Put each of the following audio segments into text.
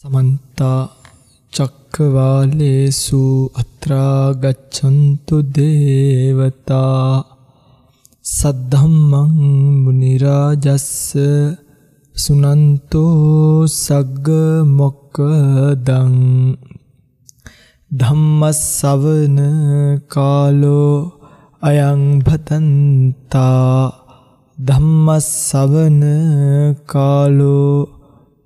සමන්තා චක්කවාලේසු අත්‍රා ගච්ඡන්තු දේවතා සද්ධම්මං මුනි රාජස්ස සුනන්තෝ සග්ග මොක්කදං ධම්මස්සවන කාලෝ අයං භතන්තා ධම්මස්සවන කාලෝ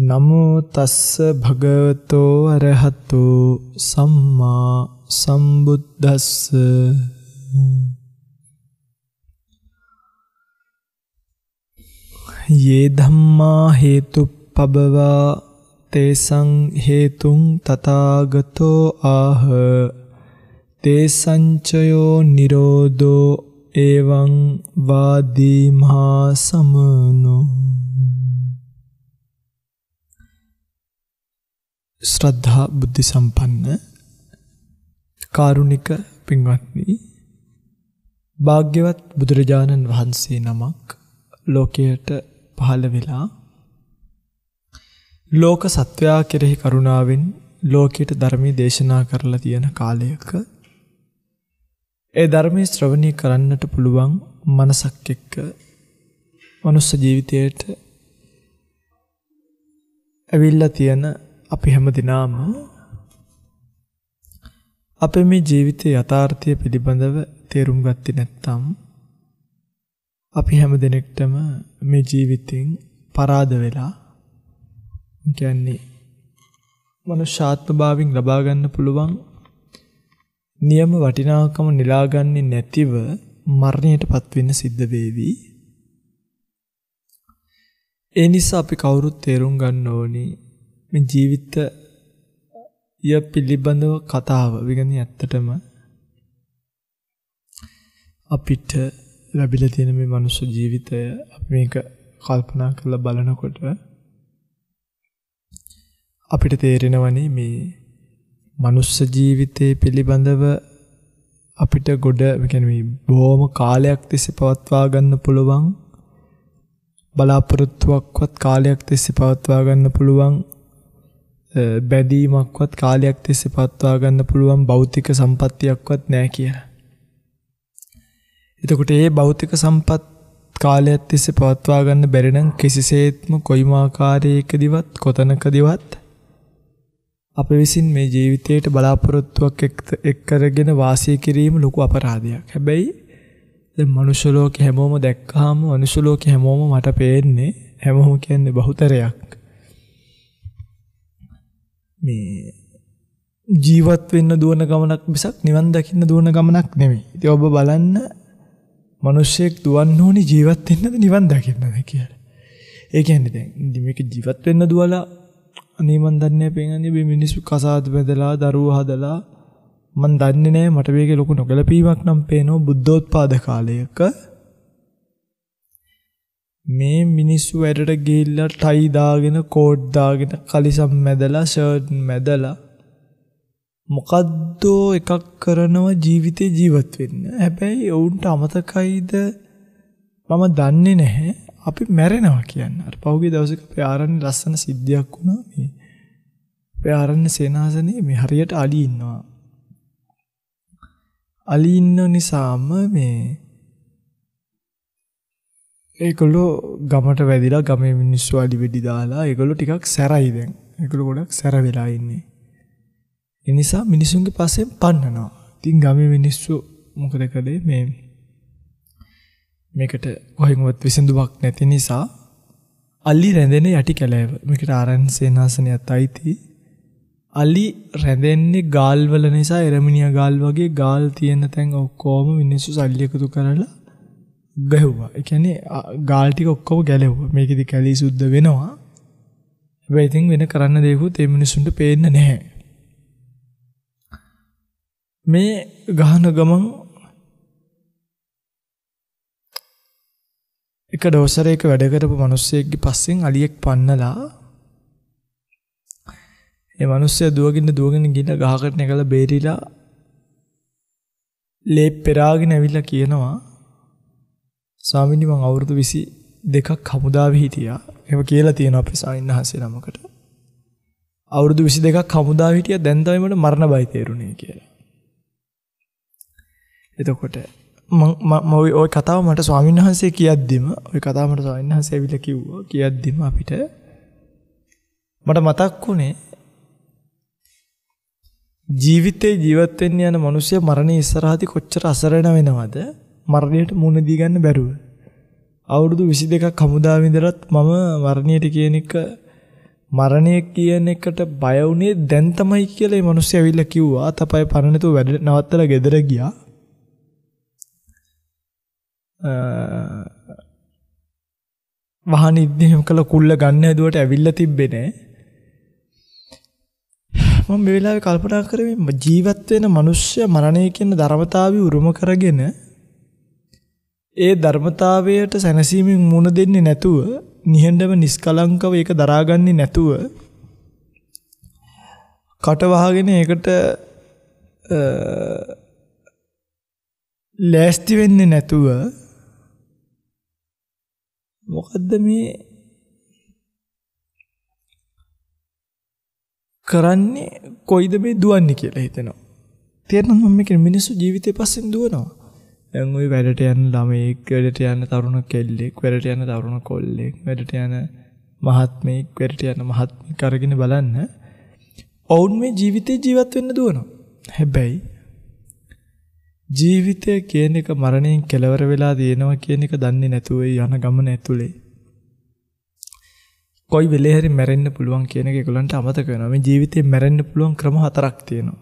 නමෝ තස්ස භගවතෝ අරහතෝ සම්මා සම්බුද්දස්ස යේ ධම්මා හේතුප්පබවා තේසං හේතුං තථාගතෝ ආහ තේසං චයෝ නිරෝධෝ එවං වාදී මහා සමනෝ ශ්‍රද්ධා බුද්ධ සම්පන්න කාරුණික පින්වත්නි භාග්‍යවත් බුදුරජාණන් වහන්සේ නමක් ලෝකයට පහළ වෙලා ලෝක සත්වයා කෙරෙහි කරුණාවෙන් ලෝකයට ධර්මයේ දේශනා කරලා තියෙන කාලයක ඒ ධර්මයේ ශ්‍රවණය කරන්නට පුළුවන් මනසක් එක්ක මනුස්ස ජීවිතයට ඇවිල්ලා තියෙන අපි හැම දිනාම අපේ මේ ජීවිතයේ යථාර්ථය පිළිබඳව තේරුම් ගත්තේ නැත්නම් අපි හැම දිනෙකටම මේ ජීවිතෙන් පරාද වෙලා කියන්නේ මනුෂ්‍යාත්මභාවයෙන් ලබා ගන්න පුළුවන් නියම වටිනාකම නිලාගන්නේ නැතිව මරණයටපත් වෙන්න සිද්ධ වෙවි. ඒ නිසා අපි කවුරුත් තේරුම් ගන්න ඕනේ මේ ජීවිතය පිළිබඳව කතාව විගන්නේ ඇත්තටම අපිට ලැබිලා තියෙන මේ මනුස්ස ජීවිතය අපි මේක කල්පනා කරලා බලනකොට අපිට තේරෙනවනේ මේ මනුස්ස ජීවිතයේ පිළිබඳව අපිට ගොඩ කියන්නේ මේ බොහොම කාලයක් තිස්සේ පවත්වා ගන්න පුළුවන් බලාපොරොත්තුවක්වත් කාලයක් තිස්සේ පවත්වා ගන්න පුළුවන් බැඳීමක්වත් කාලයක් තිස්සේ පවත්වා ගන්න පුළුවන් භෞතික සම්පත්තියක්වත් නැහැ කියලා. එතකොට ඒ භෞතික සම්පත් කාලයක් තිස්සේ පවත්වා ගන්න බැරි නම් කිසිසේත්ම කොයිම ආකාරයකදීවත් කොතනකදීවත් අප විසින් මේ ජීවිතයට බලාපොරොත්තුවක් එක් කරගෙන වාසය කිරීම ලොකු අපරාධයක්. හැබැයි දැන් මනුෂ්‍ය ලෝකේ හැමෝම දැක්කාම මනුෂ්‍ය ලෝකේ හැමෝම මට පේන්නේ හැමෝම කියන්නේ බහුතරයක්. මේ ජීවත් වෙන්න දුවන ගමනක් මිසක් නිවන් දකින්න දුවන ගමනක් නෙමෙයි. ඉතින් ඔබ බලන්න මිනිස්සෙක් දුවන්න ඕනි ජීවත් වෙන්නද නිවන් දකින්නද කියලා. ඒ කියන්නේ දැන් මේක ජීවත් වෙන්න දුවලා අනේ මන් දන්නේ පෙන්න්නේ මේ මිනිස්සු කසාද බඳලා දරුවෝ හදලා මන් දන්නේ නැහැ මට මේකේ ලොකු නොගැලපීමක් නම් පේනවා බුද්ධෝත්පාද කාලයක මේ මිනිස්සු වැඩට ගිහිල්ලා ටයි දාගෙන කෝට් දාගෙන කලිසම් මැදලා ෂර්ට් මැදලා මොකද්ද එකක් කරනව ජීවිතේ ජීවත් වෙන්න. හැබැයි ඔවුන්ට අමතකයිද මම දන්නේ නැහැ. අපි මැරෙනවා කියන්න. අර පහුගිය දවසක අපේ ආරණ්‍ය ලස්සන සිද්ධියක් වුණා මේ. අපේ ආරණ්‍ය සේනාසනේ මේ හරියට අලි ඉන්නවා. අලි ඉන්න නිසාම මේ ඒකොල්ලෝ ගමට වැදිලා ගම මිනිස්සු අඩි වෙඩි දාලා ඒකොල්ලො ටිකක් සැරයි දැන් එකළු ගොඩක් සැර වෙලා ඉන්නේ. එනිසා මිනිසුන්ගේ පස්සෙන් පන්නනවා. තින් ගම මිනිස්සු මොකද කළේ මේ මේකට කොහෙමුවත් විසිඳුමක් නැති නිසා අල්ලි රැඳෙන යටි කැලෑව මේකට ආරන් සේනාසනයක් අයිති අලි රැඳෙන්නේ ගාල්වල නිසා එරමිනිිය ගාල් වගේ ගාල් තියෙන තැන් ඔක්කෝම මිනිස්සු සල්ලි එකතු කරලා ගැහ්වා එකැනේ ගාල්ටික ඔක්කොව ගැලෙව් මේකෙදි කැලී සුද්ද වෙනවා වැයිතින් වෙන කරන්න දෙකුත් ඒ මිනිසුන්ට පේන්න නැහැ මේ ගහන ගමන් එක දවසරයක වැඩ කරපු මිනිස්සෙක්ගේ පස්සෙන් අලියෙක් පන්නලා ඒ මිනිස්සයා දුවගෙන දුවගෙන ගිහින් ගහකට නැගලා බේරිලා ලේ පෙරාගෙන ඇවිල්ලා කියනවා ස්වාමීනි මම අවුරුදු 22ක් හමුදාවේ හිටියා. එහෙම කියලා තියෙනවා අපේ ස්වාමීන් වහන්සේ නමකට. අවුරුදු 22ක් හමුදාවේ හිටියා දැන් තමයි මට මරණ බය තේරුණේ කියලා. එතකොට මම ওই කතාව මට ස්වාමීන් වහන්සේ කියද්දිම ওই කතාව මට ස්වාමීන් වහන්සේ ඇවිල්ලා කිව්වා කියද්දිම අපිට මට මතක් වුණේ ජීවිතේ ජීවත් වෙන්න යන මිනිස්සු මරණය ඉස්සරහදී කොච්චර අසරණ වෙනවද මරණයට මුහුණ දී ගන්න බැරුව. අවුරුදු 22ක් හමුදාවේ ඉඳලත් මම මරණයට කියන එක මරණය කියන එකට බය වුණේ දැන් තමයි කියලා ඒ මිනිස්සු ඇවිල්ලා කිව්වා. තපය පරණතු වැඩ නවත්තලා ගෙදර ගියා. වහන ඉද්දීම් කළ කුල්ල ගන්න හැදුවට ඇවිල්ලා තිබ්බේ නෑ. මම මේ වෙලාවේ කල්පනා කරමින් ජීවත් වෙන මිනිස්සු මරණය කියන ධර්මතාවය උරුම කරගෙන ඒ ධර්මතාවයට සැනසීමෙන් මුණ දෙන්නේ නැතුව නිහඬව නිස්කලංකව ඒක දරාගන්නේ නැතුව කටවහගෙන ඒකට ලෑස්ති වෙන්නේ නැතුව මොකද්ද මේ කරන්නේ කොයිද මේ දුවන්නේ කියලා හිතෙනවා. තේරෙනවද මම කියන්නේ මිනිස්සු ජීවිතේ පස්සෙන් දුවනවා. දැන් ওই වැඩට යන ළමයෙක් වැඩට යන තරුණ කෙල්ලෙක් වැඩට යන තරුණ කොල්ලෙක් වැඩට යන මහත්මයෙක් වැඩට යන මහත්මයෙක් අරගෙන බලන්න ඔවුන් මේ ජීවිතේ ජීවත් වෙන්න දුවනවා හැබැයි ජීවිතය කියන එක මරණයෙන් කෙලවර වෙලා තියෙනවා කියන එක දන්නේ නැතුව යන ගමන ඇතුලේ කොයි වෙලේ හරි මැරෙන්න පුළුවන් කියන එක ඒගොල්ලන්ට අමතක වෙනවා. මේ ජීවිතේ මැරෙන්න පුළුවන් ක්‍රම හතරක් තියෙනවා.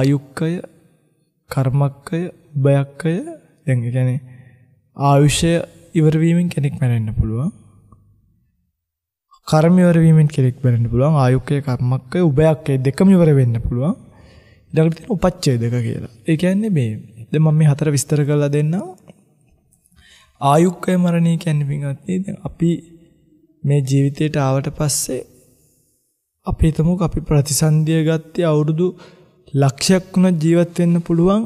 ආයුක්කය, කර්මක්කය, උබයක්කය දැන් ගැන ආයුෂය ඉවරවීමෙන් කෙනෙක් මැරෙන්න්න පුළුවන් කර්මිවරවීමෙන් කෙනෙක් බැරන්න පුළුවන් ආයුක්කය කර්මක්ක උබයක්කය දෙකම ඉවර වෙන්න පුළුවන් ඉඩගට උපච්චය දෙක කියලා ඒකන්නේ මේ ද මම මේ හතර විස්තර කරලා දෙන්න ආයුක්කය මරණය කැන්පිගත්තේ අපි මේ ජීවිතයට ආවට පස්සේ අපිතමුක අපි ප්‍රතිසන්දිය ගත්තේ අවුරුදු ලක්ෂයක් වුණ ජීවත් වෙන්න පුළුවන්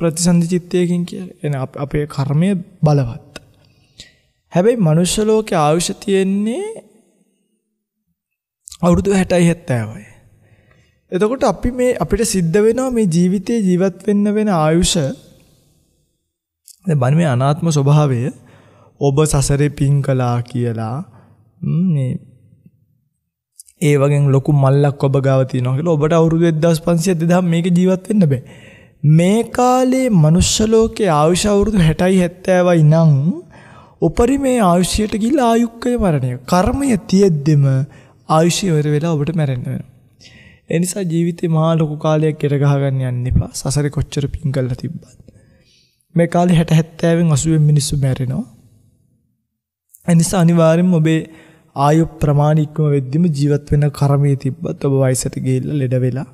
ප්‍රතිසන්ධි චිත්තයකින් කියලා. එන අපේ කර්මය බලවත්. හැබැයි මනුෂ්‍ය ලෝකේ ආයුෂ තියෙන්නේ අවුරුදු 60යි 70යි. එතකොට අපි මේ අපිට සිද්ධ වෙනවා මේ ජීවිතේ ජීවත් වෙන්න වෙන ආයුෂ දැන් මේ අනාත්ම ස්වභාවය ඔබ සසරේ පිං කළා කියලා මේ ඒ වගේ ලොකු මල්ලක් ඔබ ගාව තියෙනවා කියලා ඔබට අවුරුදු 1500 2000 මේක ජීවත් වෙන්න බෑ. මේ කාලේ මනුෂ්‍ය ලෝකයේ ආයුෂ අවුරුදු 60යි 70යි නම් උපරි මේ ආයුෂයට ගිහිල්ලා ආයුක්කය මරණය. කර්මය තියෙද්දිම ආයුෂය ඉවර වෙලා ඔබට මැරෙන්න වෙනවා. ඒ නිසා ජීවිතේ මහා ලොකු කාලයක් කෙර ගහගන්න යන්න එපා. සසරේ කොච්චර පින් කළා තිබ්බත්. මේ කාලේ 60 70න් 80න් මිනිස්සු මැරෙනවා. ඒ නිසා අනිවාර්යෙන්ම ඔබේ ආයු ප්‍රමාණ ඉක්ම වෙද්දිම ජීවත් වෙන කර්මයේ තිබ්බත් ඔබ වයසට ගිහිල්ලා ලෙඩ වෙලා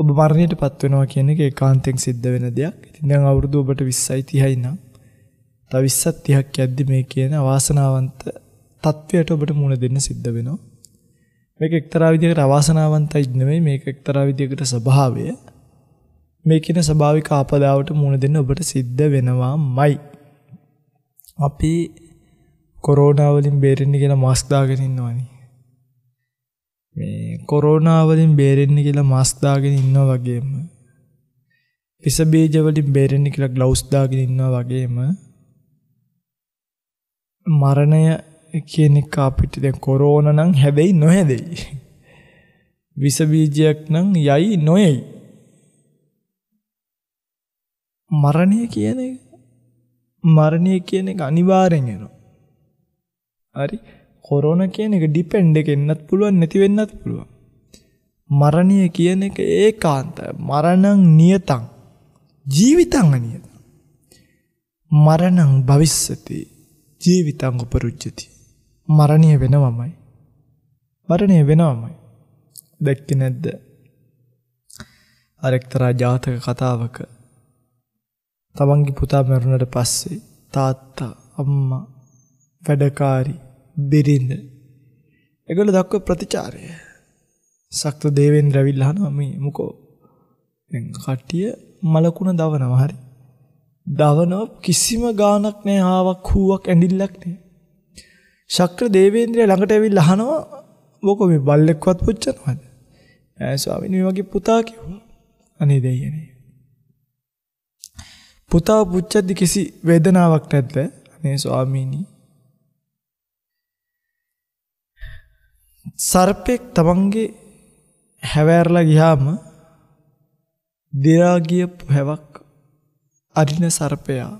ඔබ මරණයට පත් වෙනවා කියන එක ඒකාන්තයෙන් සිද්ධ වෙන දෙයක්. ඉතින් දැන් අවුරුදු ඔබට 20යි 30යි නම් තව 20ක් 30ක් යද්දි මේ කියන අවාසනාවන්ත තත්වයට ඔබට මුහුණ දෙන්න සිද්ධ වෙනවා. මේක එක්තරා විදිහකට අවාසනාවන්තයි නෙමෙයි මේක එක්තරා විදිහකට ස්වභාවය. මේ කියන ස්වභාවික ආපදාවට මුහුණ දෙන්න ඔබට සිද්ධ වෙනවාමයි. අපි කොරෝනා වලින් බේරෙන්න කියලා මාස්ක් දාගෙන ඉන්නවනේ. මේ කොරෝනාවලින් බේරෙන්න කියලා මස්දාගෙන ඉන්නවා වගේම පිස බේජවලින් බේරෙන්න කියලා ග්ලවස්දාගෙන ඉන්නවා වගේම මරණය කියනෙක් අපිට දැ කොරෝන නං හැබැයි නොහැදෙයි. විසබීජයක් නං යයි නොයයි. මරණය කියන මරණය කියන එක අනිවාරෙන්ෙන. හරි කොරෝන කියන එක ඩිපෙන්ඩ් එක එන්නත් පුළුවන් නැති වෙන්නත් පුළුවන්. මරණය කියන එක ඒකාන්ත මරණං නියතං ජීවිතං අනියතං. මරණං භවිස්සති ජීවිතං උපරුජ්ජති. මරණය වෙනවමයි. මරණය වෙනවමයි. දැක්කේ නැද්ද? අරෙක්තරා ජාතක කතාවක තමන්ගේ පුතා මැරුණට පස්සේ තාත්තා අම්මා වැඩකාරී බෙරෙන්න. ඒගොල්ලෝ දක්ව ප්‍රතිචාරය. සක්ත දේවෙන් රැවිල්ලා අහනවා මේ මොකෝ. දැන් කට්ටිය මලකුණ දවනවා හරි. දවනව කිසිම ගානක් නෑ ආවක් හූවක් ඇඬිල්ලක් නෑ. ශක්‍ර දේවේන්ද්‍රය ළඟට ඇවිල්ලා අහනවා මොකෝ මේ බල්ලෙක්වත් පුච්චනවද? ඈ ස්වාමීනි මේ වගේ පුතා කිව්වා. අනේ දෙයියනේ. පුතා පුච්චද්දි කිසි වේදනාවක් නැද්ද? අනේ ස්වාමීනි සර්පෙක් තමන්ගේ හැවෑරලා ගියාම දිරා ගියපු හැවක් අරින සර්පයා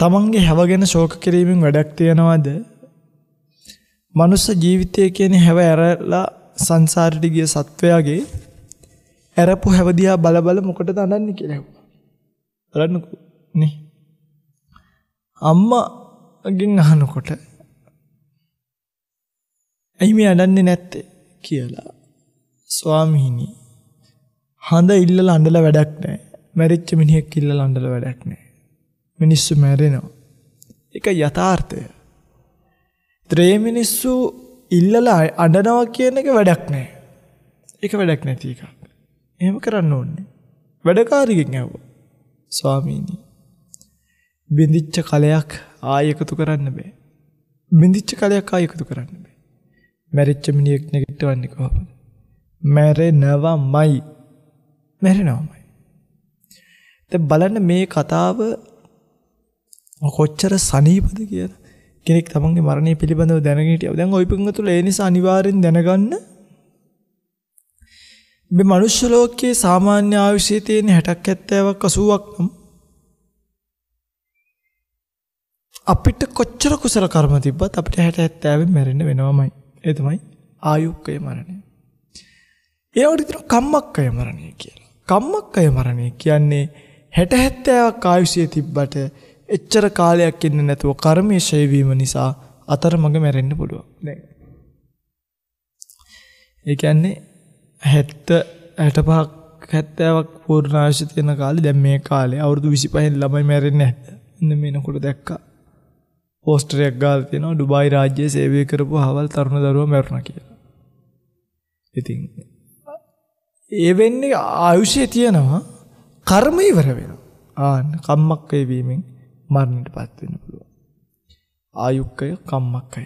තමන්ගේ හැව ගැන ශෝක කිරීමෙන් වැඩක් තියනවද? මනුස්ස ජීවිතය කියන හැව ඇරලා සංසාරෙට ගිය සත්වයාගේ ඇරපු හැව දිහා බල බල මොකටද අඬන්නේ කියලා ඇහුවා. බලන්නකෝ නේ. අම්මාගෙන් අහනකොට ඇයි මේ අඬන්නේ නැත්තේ කියලා. ස්වාමීනි හඳ ඉල්ලලා අඬලා වැඩක් නැහැ. මැරිච්ච මිනිහෙක් ඉල්ලලා අඬලා වැඩක් නැහැ. මිනිස්සු මැරෙනවා. ඒක යථාර්ථය. ත්‍රේ මිනිස්සු ඉල්ලලා අඬනවා කියන එක වැඩක් නැහැ. ඒක වැඩක් නැති එකක්. එහෙම කරන්න ඕනේ. වැඩකාරියකින් ඇහුවා. ස්වාමීනි බිඳිච්ච කලයක් ආයෙ එකතු කරන්න බෑ. බිඳිච්ච කලයක් ආයෙ එකතු කරන්න මැරිච්ච මිනිහෙක් නැගිටවන්නේ කොහොමද? මැරෙනවමයි. මැරෙනවමයි. දැන් බලන්න මේ කතාව කොච්චර සනීපද කියලා. කෙනෙක් තමන්ගේ මරණය පිළිබඳව දැනගෙන හිටියව. දැන් ওই පිංගතුල ඒ නිසා අනිවාර්යෙන් දැනගන්න මේ මනුෂ්‍ය ලෝකයේ සාමාන්‍ය ආයුෂයේ තියෙන 60ක් 70ක් 80ක් නම් අපිට කොච්චර කුසල කර්ම තිබ්බත් අපිට 60 70 මැරෙන්න වෙනවමයි. ඒ තමයි ආයුක්කය මරණය. ඒවට කියන කම්මක්කය මරණය කියලා. කම්මක්කය මරණය කියන්නේ 60 70ක් ආයුෂයේ තිබ්බට එච්චර කාලයක් ඉන්නේ නැතුව කර්මයේ ඡය වීම නිසා අතරමඟ මැරෙන්න පුළුවන්. දැන් ඒ කියන්නේ 70 65ක් 70ක් පූර්ණ ආයුෂ තියෙන කාලේ දැන් මේ කාලේ අවුරුදු 25න් ළමයි මැරෙන්නේ නැහැ. මෙන්න මේනකොට දැක්කා. පෝස්ටරයක් ගාල තියෙනවා ඩුබායි රාජ්‍යයේ සේවය කරපු හවල් තරුණ දරුවා මැරුණා කියලා. ඉතින් ඒ වෙන්නේ ආයුෂය තියෙනවා කර්ම ඉවර වෙනවා. ආන්න කම්මක්කය වීමෙන් මරණයටපත් වෙන්න පුළුවන්. ආයුක්කය කම්මක්කය.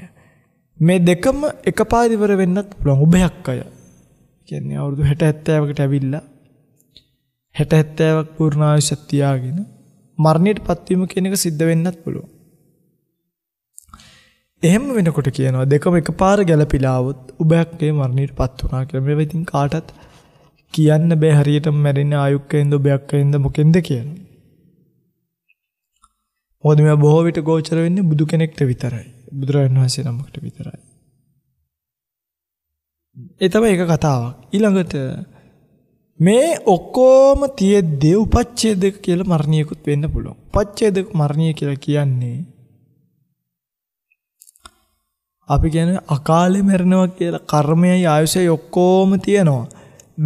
මේ දෙකම එකපාරට ඉවර වෙන්නත් පුළුවන් උභයක්කය. කියන්නේ අවුරුදු 60 70කට ඇවිල්ලා 60 70ක් පූර්ණ ආයුෂ තියාගෙන මරණයටපත් වීම කියන එක සිද්ධ වෙන්නත් පුළුවන්. එහෙම වෙනකොට කියනවා දෙකම එක පාර ගැලපිලාවොත් උබයක්ගේ මරණයට පත් වනා කියල මෙ ඉතින් කාටත් කියන්න බෑ හරියට මැරෙන අයුක්කයින්ද උබයක්කයින්ද මොකෙන්ද කියන. මොදම බොහෝවිට ගෝචර වෙන්නේ බුදු කෙනෙක්ට විතරයි බුදුරන් වහසේ නමකට විතරයි. එතම එක කතාවක් ඊළඟට මේ ඔක්කෝම තියද්දේ උපච්චේ දෙක කියල මරණයකුත් වෙන්න පුළුවන් පච්චේ දෙක මරණය කියලා කියන්නේ අපි කියන්නේ අකාලේ මැරෙනවා කියලා කර්මයයි ආයුෂයයි ඔක්කොම තියෙනවා.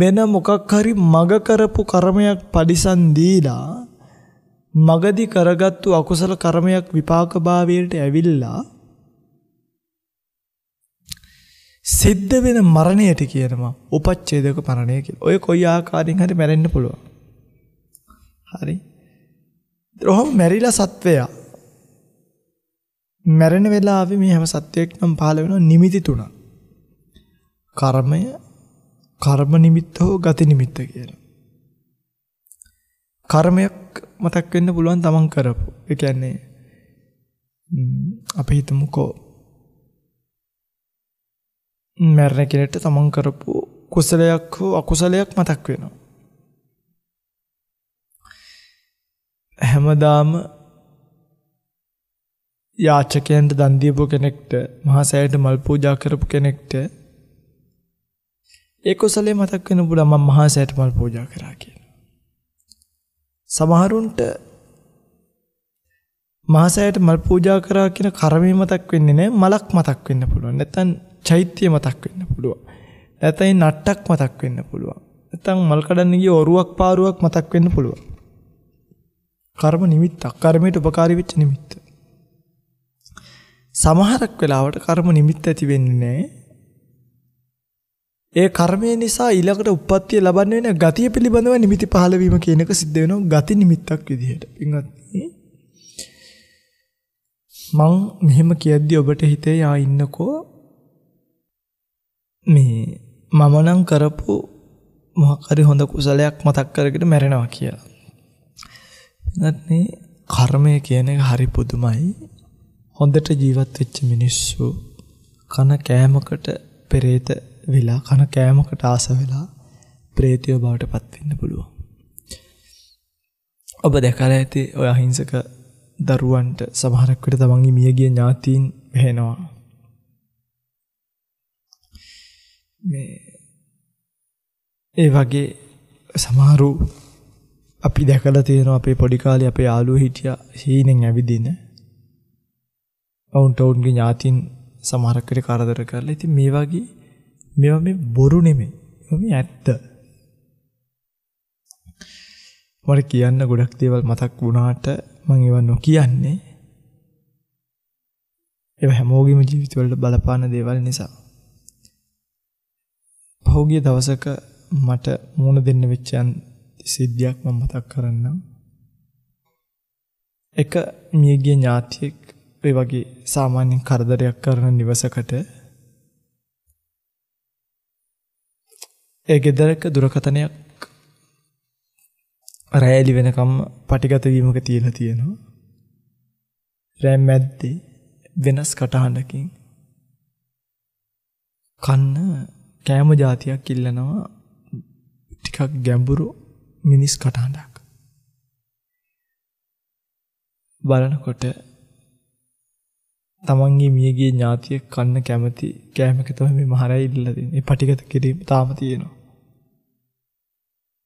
වෙන මොකක් හරි මග කරපු කර්මයක් පරිසම් දීලා මගදී කරගත්තු අකුසල කර්මයක් විපාකභාවයට ඇවිල්ලා සිද්ධ වෙන මරණයට කියනවා උපච්ඡේදක මරණය කියලා. ඔය කොයි ආකාරයෙන් හරි මැරෙන්න පුළුවන්. හරි. ඔහොම මැරිලා සත්වයා මැරෙන වෙලාවේ මේ හැම සත්‍යයක්ම පහළ වෙන නිමිති තුනක්. කර්මය, කර්ම නිමිත්ත හෝ ගති නිමිත්ත කියලා. කර්මයක් මතක් වෙන්න පුළුවන් තමන් කරපු. ඒ කියන්නේ අපි හිතමුකෝ මැරෙන කෙනෙක්ට තමන් කරපු කුසලයක් හෝ අකුසලයක් මතක් වෙනවා. හැමදාම යාචකයන්ට දන් දීපු කෙනෙක්ට මහා සෑයට මල් පූජා කරපු කෙනෙක්ට ඒ කුසලයේ මතක් වෙන බුලා මම මහා සෑයට මල් පූජා කරා කියනවා. සමහරුන්ට මහා සෑයට මල් පූජා කරා කියන කර්මය මතක් වෙන්නේ නැහැ මලක් මතක් වෙන්න පුළුවන්. නැත්නම් චෛත්‍ය මතක් වෙන්න පුළුවන්. නැත්නම් නට්ටක් මතක් වෙන්න පුළුවන්. නැත්නම් මල් කඩන්න ගිය ඔරුවක් පාරුවක් මතක් වෙන්න පුළුවන්. කර්ම නිමිත්තක් කර්මයට උපකාරී වෙච්ච නිමිත්ත. සමහරක් වෙලාවට කර්ම නිමිත්ත ඇති වෙන්නේ නැහැ. ඒ කර්මය නිසා ඊළඟට උප්පත්තිය ලබන්න වෙන ගතිය පිළිබඳව නිමිති පහළ වීම කියන එක සිද්ධ වෙනවා ගති නිමිත්තක් විදිහට. පින්වත්නි මං මෙහෙම කියද්දි ඔබට හිතේ ආ ඉන්නකෝ මේ මම නම් කරපු මොකක් හරි හොඳ කුසලයක් මතක් කරගෙන මැරෙනවා කියලා. නැත්නම් කර්මය කියන එක හරි පුදුමයි. හොඳට ජීවත් වෙච්ච මිනිස්සු කන කෑමකට පෙරේත වෙලා කන කෑමකට ආස වෙලා ප්‍රේතයෝ බවට පත් වෙන්න පුළුවන්. ඔබ දැකලා ඇති ඔය අහිංසක දරුවන්ට සමහරක් විට තමන්ගේ මියගිය ඥාතීන් වෙනවා. මේ ඒ වගේ සමහරු අපි දැකලා තියෙනවා අපේ පොඩි කාලේ අපේ යාළුවෝ හිටියා හීනෙන් ඇවිදින ඔවුන්ට ඔවුන්ගේ ඥාතින් සමහරක්කට කරදර කරලා ඉතින් මේ වගේ මේවා මේ බොරු නෙමෙයි. මේ ඇත්ත. මට කියන්න ගොඩක් දේවල් මතක් වුණාට මම ඒවා නොකියන්නේ. ඒවා හැමෝගෙම ජීවිතවලට බලපාන දේවල් නිසා. පහුගිය දවසක මට මුණ දෙන්න වෙච්ච සිද්ධියක් මම මතක් කරන්නම්. එක මියගිය ඥාතියෙක් ඔය වගේ සාමාන්‍ය කරදරයක් කරන නිවසකට ඒ ගෙදරක දුරකථනයක් රෑලි වෙනකම් පටිගත වීමක තියලා තියෙනවා. රෑ මැද්දේ වෙනස් කටහඬකින් කන්න කෑම જાතියක් ඉල්ලනවා ටිකක් ගැඹුරු මිනිස් කටහඬක්. බලනකොට තමන්ගේ මියගේ ඥාතිය කන්න කැමති කෑමක තමයි මේ මහරය ඉල්ලලා තින්නේ. පටිගත කිරීම තාම තියෙනවා.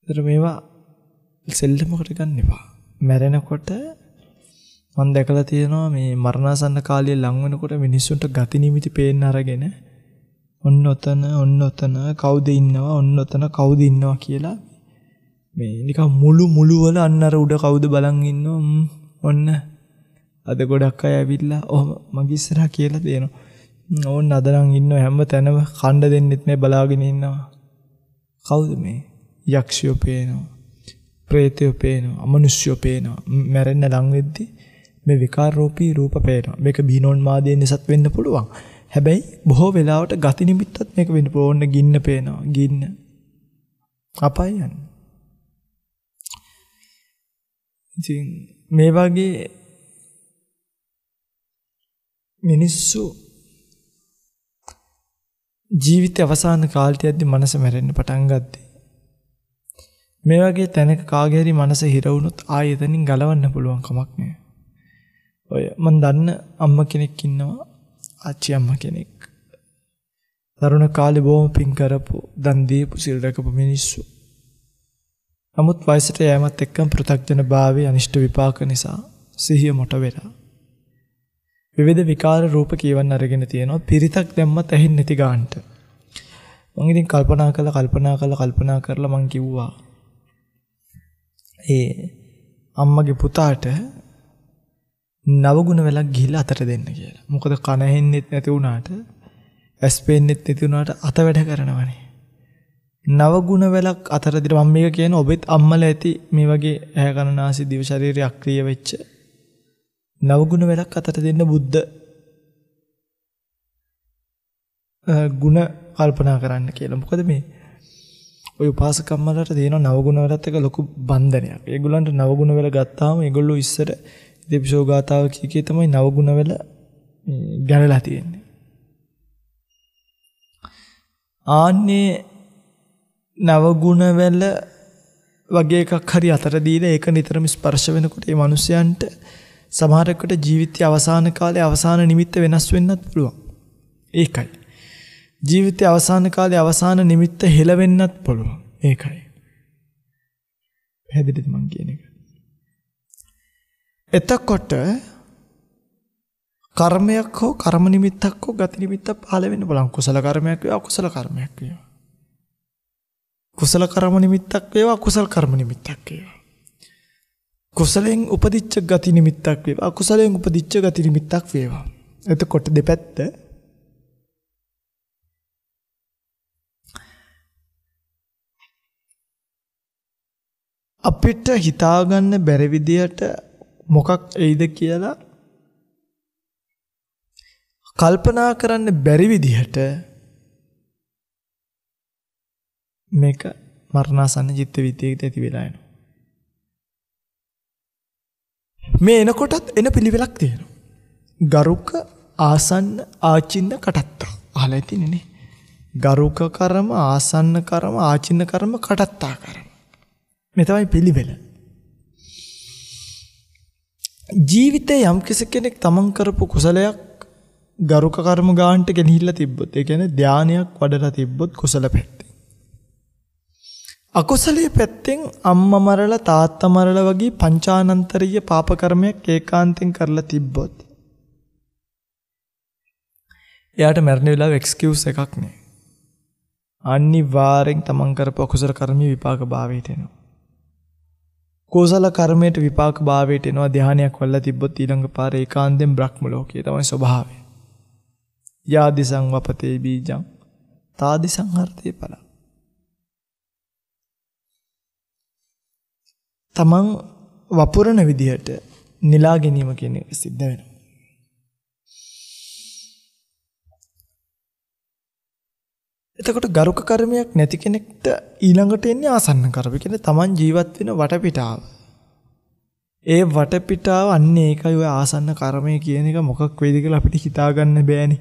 ඒතර මේවා සෙල්ලමකට ගන්න එපා. මැරෙනකොට මම දැකලා තියෙනවා මේ මරණාසන්න කාලය ලඟ වෙනකොට මිනිස්සුන්ට ගති නිමිති පේන්න අරගෙන ඔන්න ඔතන ඔන්න ඔතන කවුද ඉන්නවා ඔන්න ඔතන කවුද ඉන්නවා කියලා මේ නිකන් මුළු මුළු වල අන්න අර උඩ කවුද බලන් ඉන්නෝ ඔන්න අද ගොඩක් අය ඇවිල්ලා ඔහම මගේ ඉස්සරහා කියලා දෙනවා. ඕන් අද නම් ඉන්න හැම තැනම කණ්ඩ දෙන්නෙත් නෑ බලාගෙන ඉන්නවා. කවුද මේ? යක්ෂයෝ පේනවා. ප්‍රේතයෝ පේනවා. අමනුෂ්‍යයෝ පේනවා. මැරෙන්න ලං වෙද්දී මේ විකාරෝපී රූප පේනවා. මේක බීනෝන් මාදේ නිසාත් වෙන්න පුළුවන්. හැබැයි බොහෝ වෙලාවට ගති නිමිත්තත් මේක වෙන්න ඕන්න ගින්න පේනවා. ගින්න. අපායන්. ඉතින් මේ වගේ මිනිස්සු ජීවිතය අවසාන කාලයකදී මනස මැරෙන්න පටන් ගත්තේ. මේ වගේ තැනක කාගේ හරි මනස හිර වුණොත් ආයෙතනින් ගලවන්න පුළුවන් කමක් නෑ. ඔය මන් දන්න අම්මා කෙනෙක් ඉන්නවා ආච්චි අම්මා කෙනෙක්. තරුණ කාලේ බොහොම පින් කරපු, දන් දීපු, සිල් රැකපු මිනිස්සු. නමුත් වයසට යෑමත් එක්කම පෘථග්ජනභාවයේ අනිෂ්ට විපාක නිසා සිහිය මොට වෙලා විවිධ විකාර රූප කියවන් අරගෙන තියෙනවා පිරිතක් දැම්මත් ඇහෙන්නේ නැති ගන්නට මම ඉතින් කල්පනා කළා කල්පනා කළා කල්පනා කරලා මං කිව්වා ඒ අම්මගේ පුතාට නවගුණ වෙලක් ගිහිල්ලා අතට දෙන්න කියලා. මොකද කන හෙන්නෙත් නැති වුණාට ඇස් පේන්නෙත් නැති වුණාට අත වැඩ කරනවනේ. නවගුණ වෙලක් අතට දෙන්න මම මේක කියන ඔබෙත් අම්මලා ඇති මේ වගේ ඇහැ කන නාසය දිව ශරීරය අක්‍රිය වෙච්ච නවගුණ වැඩක් අතට දෙන්න බුද්ධ ගුණ කල්පනා කරන්න කියලා. මොකද මේ ඔය උපාසකම්මලට දෙන නවගුණ වලත් එක ලොකු බන්ධනයක්. ඒගොල්ලන්ට නවගුණ වල ගත්තාම ඒගොල්ලෝ ඉස්සර දෙවිසෝ ගාතාව කීකේ තමයි නවගුණ වල ගැනලා තියෙන්නේ. ආන්නේ නවගුණ වල වගේ එකක් හරි අතර දීලා ඒක නිතරම ස්පර්ශ වෙනකොට ඒ මිනිසයන්ට සමහරකට ජීවිතයේ අවසාන කාලේ අවසාන නිමිත්ත වෙනස් වෙන්නත් පුළුවන්. ඒකයි. ජීවිතයේ අවසාන කාලේ අවසාන නිමිත්ත හෙළ වෙන්නත් පුළුවන්. ඒකයි. පැහැදිලිද මං කියන එක? එතකොට කර්මයක් හෝ කර්ම නිමිත්තක් හෝ ගති නිමිත්තක් පහළ වෙන්න බලන් කුසල කර්මයක් වේවා අකුසල කර්මයක් වේවා කුසල කර්ම නිමිත්තක් වේවා අකුසල කර්ම නිමිත්තක් වේවා කුසලෙන් උපදිච්ච ගති නිමිත්තක් වේවා අකුසලෙන් උපදිච්ච ගති නිමිත්තක් වේවා එතකොට දෙපැත්ත අපිට හිතාගන්න බැරි විදියට මොකක් එයිද කියලා කල්පනා කරන්න බැරි විදිහට මේක මරණාසන්න චිත්ත විද්‍යාවට ඇති වෙලා යනවා. මේ එනකොටත් එන පිළිවෙලක් තියෙනවා. ගරුක ආසන්න ආචින්න කටත්තා. අහලා ඇතිනේ නේ. ගරුක කරම ආසන්න කරම ආචින්න කරම කටත්තා කරම. මේ තමයි පිළිවෙල. ජීවිතේ යම් කෙනෙක් තමන් කරපු කුසලයක් ගරුක කර්ම ගානට ගෙනහිල්ලා තිබ්බොත් ඒ කියන්නේ ධානයක් වඩලා තිබ්බොත් කුසල පැත්ත අකුසලයේ පැත්තෙන් අම්මා මරලා තාත්තා මරලා වගේ පංචානන්තරීය පාප කර්මයක් ඒකාන්තයෙන් කරලා තිබ්බොත් එයාට මැරෙන වෙලාව එක්ස්කියුස් එකක් නෑ. අනිවාර්යෙන් තමන් කරපු අකුසල කර්මයේ විපාක භාවයට එනවා. කෝසල කර්මයට විපාක භාවයට එනවා ධානයක් වල්ලා තිබ්බොත් ඊළඟ පාර ඒකාන්තයෙන් බ්‍රහ්ම ලෝකයේ තමයි ස්වභාවය. යාදිසං වපතේ බීජං තාදිසං හර්තේ පලං. තමන් වපුරන විදිහට නිලා ගැනීම කියන එක සිද්ධ වෙනවා. එතකොට ගරුක කර්මයක් නැති කෙනෙක්ට ඊළඟට එන්නේ ආසන්න කර්ම. කියන්නේ තමන් ජීවත් වෙන වටපිටාව. ඒ වටපිටාව අන්නේ ඒකයි ඔය ආසන්න කර්මය කියන එක මොකක් වෙයිද කියලා අපිට හිතාගන්න බෑනේ.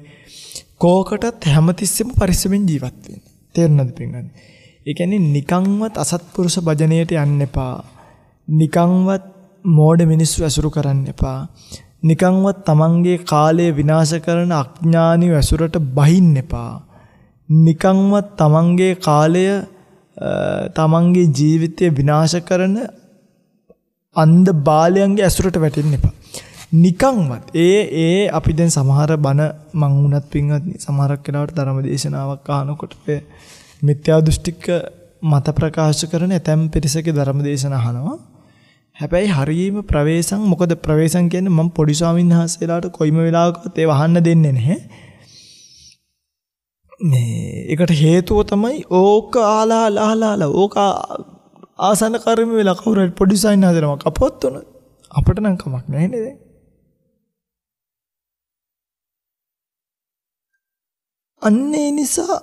කෝකටත් හැමතිස්සෙම පරිස්සමෙන් ජීවත් වෙන්න. තේරුණාද පින්වත්නි? ඒ කියන්නේ නිකන්වත් අසත්පුරුෂ භජනයට යන්න එපා. නිකංවත් මෝඩ මිනිස්සු ඇසුරු කරන්න එපා. නිකංවත් තමන්ගේ කාලය විනාශ කරන අඥානි ඇසුරට බහින්න එපා. නිකංවත් තමන්ගේ කාලය තමන්ගේ ජීවිතය විනාශ කරන අන්ද බාලයන්ගේ ඇසුරට වැටෙන්න එපා. නිකංවත් ඒ ඒ අපි දැන් සමහර බණ මං වුණත් පින්වත් සමහරක් වෙලාවට ධර්ම දේශනාවක් අහනකොට මිත්‍යා දෘෂ්ටික මත ප්‍රකාශ කරන ඇතැම් පිරිසකේ ධර්ම දේශන අහනවා හැබැයි හරීම ප්‍රවේසම් මොකද ප්‍රවේසම් කියන්නේ මම පොඩි ස්වාමීන් වහන්සේලාට කොයිම වෙලාවකවත් ඒව අහන්න දෙන්නේ නැහැ. මේ ඒකට හේතුව තමයි ඕක ආලා ආලා ඕක ආසන කර්ම වෙලා කවුරු හරි පොඩි ස්වාමීන් වහන්සේලම කපොත් උන අපිට නම් කමක් නැහැ නේද? අන්නේ නිසා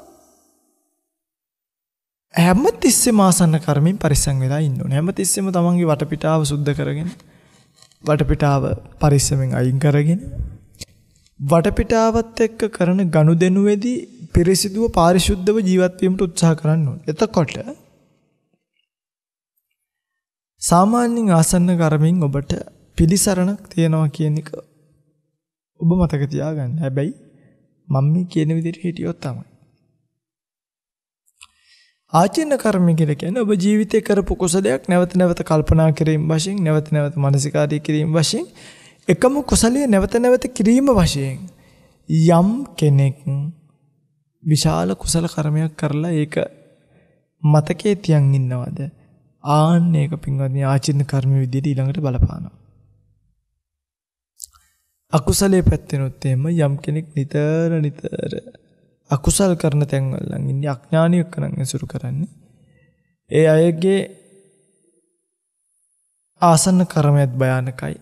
හැම තිස්සෙම ආසන්න කර්මෙන් පරිස්සම් වෙලා ඉන්න ඕනේ. හැම තිස්සෙම තමන්ගේ වටපිටාව සුද්ධ කරගෙන වටපිටාව පරිස්සමෙන් අයින් කරගෙන වටපිටාවත් එක්ක කරන ගනුදෙනුවේදී පිරිසිදුව පාරිශුද්ධව ජීවත් වීමට උත්සාහ කරන්න ඕනේ. එතකොට සාමාන්‍යයෙන් ආසන්න කර්මෙන් ඔබට පිළිසරණක් තියනවා කියන එක ඔබ මතක තියාගන්න. හැබැයි මම මේ කියන විදිහට හිටියොත් තමයි ආචින්න කර්ම කියලා කියන්නේ ඔබ ජීවිතේ කරපු කුසලයක් නැවත නැවත කල්පනා කිරීම වශයෙන් නැවත නැවත මානසිකාදී කිරීම වශයෙන් එකම කුසලයේ නැවත නැවත කිරීම වශයෙන් යම් කෙනෙක් විශාල කුසල කර්මයක් කරලා ඒක මතකයේ තියන් ඉන්නවද ආන්න ඒක පින්වත්නි ආචින්න කර්ම විදිහට ඊළඟට බලපානවා අකුසලයේ පැත්තෙනුත් එහෙම යම් කෙනෙක් නිතර නිතර අකුසල් කරන තැන්වල නම් ඉන්නේ අඥානියක් නම් ඇසුරු කරන්නේ. ඒ අයගේ ආසන්න කර්මයක් භයානකයි.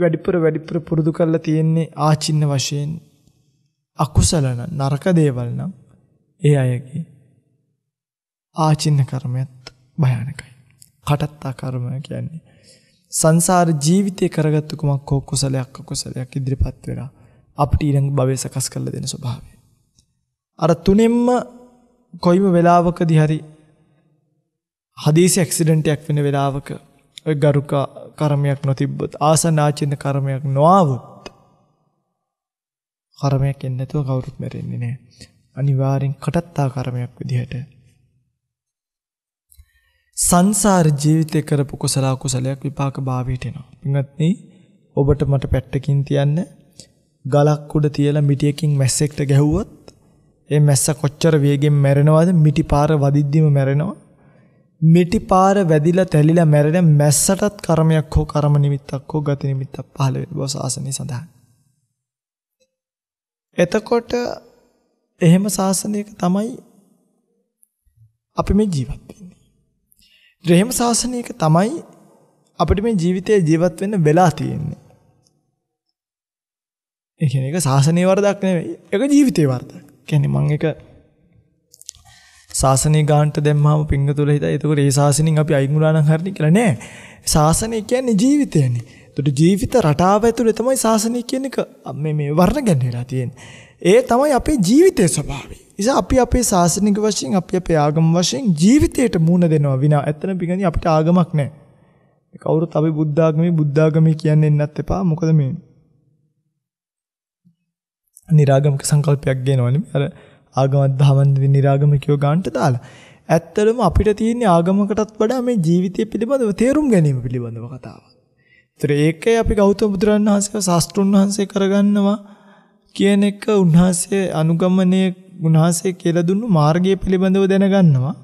වැඩිපුර වැඩිපුර පුරුදු කරලා තියෙන්නේ ආචින්න වශයෙන් අකුසල නරක දේවල් නම් ඒ අයගේ ආචින්න කර්මයත් භයානකයි. කටත්තා කර්ම කියන්නේ සංසාර ජීවිතේ කරගත්තු කුමක් හෝ කුසලයක් අකුසලයක් ඉදිරිපත් වෙලා අපිට ඊළඟ භවය සකස් කරලා දෙන ස්වභාවය. අර තුනෙන්ම කොයිම වෙලාවකදී හරි හදීසි ඇක්සිඩන්ට් එකක් වෙන වෙලාවක ඔය ගරුක කර්මයක් නොතිබ්බොත් ආසනාචින කර්මයක් නොආවොත් කර්මයක් එන්නේ නැතුව කවුරුත් මැරෙන්නේ නැහැ. අනිවාර්යෙන් කටත්තා කර්මයක් විදිහට සංසාර ජීවිතේ කරපු කුසල කුසලයක් විපාක භාවයට එනවා. පින්වත්නි ඔබට මට පැත්තකින් තියන්න ගලක් උඩ තියලා මිටියකින් මැස්සෙක්ට ගැහුවොත් ඒ මැස්ස කොච්චර වේගෙන් මැරෙනවද මිටි පාර වදිද්දිම මැරෙනවා මිටි පාර වැදිලා තැලිලා මැරෙන මැස්සටත් කර්මයක් හෝ කර්ම නිමිත්තක් හෝ ගති නිමිත්තක් පහළ වෙන බව සාසනය සඳහන්. එතකොට එහෙම සාසනයක තමයි අපි මේ ජීවත් වෙන්නේ. එහෙම සාසනයක තමයි අපිට මේ ජීවිතයේ ජීවත් වෙන්න වෙලා තියෙන්නේ. ඒ කියන්නේ ඒක සාසනීය වරදක් නෙවෙයි. ඒක ජීවිතේ වරදක්. කියන්නේ මම ඒක සාසනීය ගාන්ට දැම්මම පිංගතුල හිතා. ඒතකොට ඒ සාසනින් අපි අයින් වුණා නම් හරිනේ කියලා නෑ. සාසනය කියන්නේ ජීවිතයනේ. ඒතකොට ජීවිත රටාව ඇතුලේ තමයි සාසනීය කියන එක මේ මේ වර්ණ ගැන්වෙලා තියෙන්නේ. ඒ තමයි අපේ ජීවිතයේ ස්වභාවය. නිසා අපි අපේ සාසනික වශයෙන් අපි අපේ ආගම වශයෙන් ජීවිතයට මුහුණ දෙනවා විනා ඇත්තන පිගනි අපිට ආගමක් නෑ. කවුරුත් අපි බුද්ධාගමේ බුද්ධාගමේ කියන්නේ නැන්නත් එපා. මොකද මේ නිරාගමක සංකල්පයක් ගේනවනේ අර ආගමත් භවන්ද නිරාගමකියෝ ගන්නට දාලා. ඇත්තටම අපිට තියෙන ආගමකටත් වඩා මේ ජීවිතය පිළිබඳව තේරුම් ගැනීම පිළිබඳව කතාවක්. ඒතර ඒකයි අපි ගෞතම බුදුරන් වහන්සේව ශාස්ත්‍රුන් වහන්සේ කරගන්නවා කියන එක උන්වහන්සේ අනුගමනය උන්වහන්සේ කියලා දුන්නු මාර්ගය පිළිබඳව දැනගන්නවා.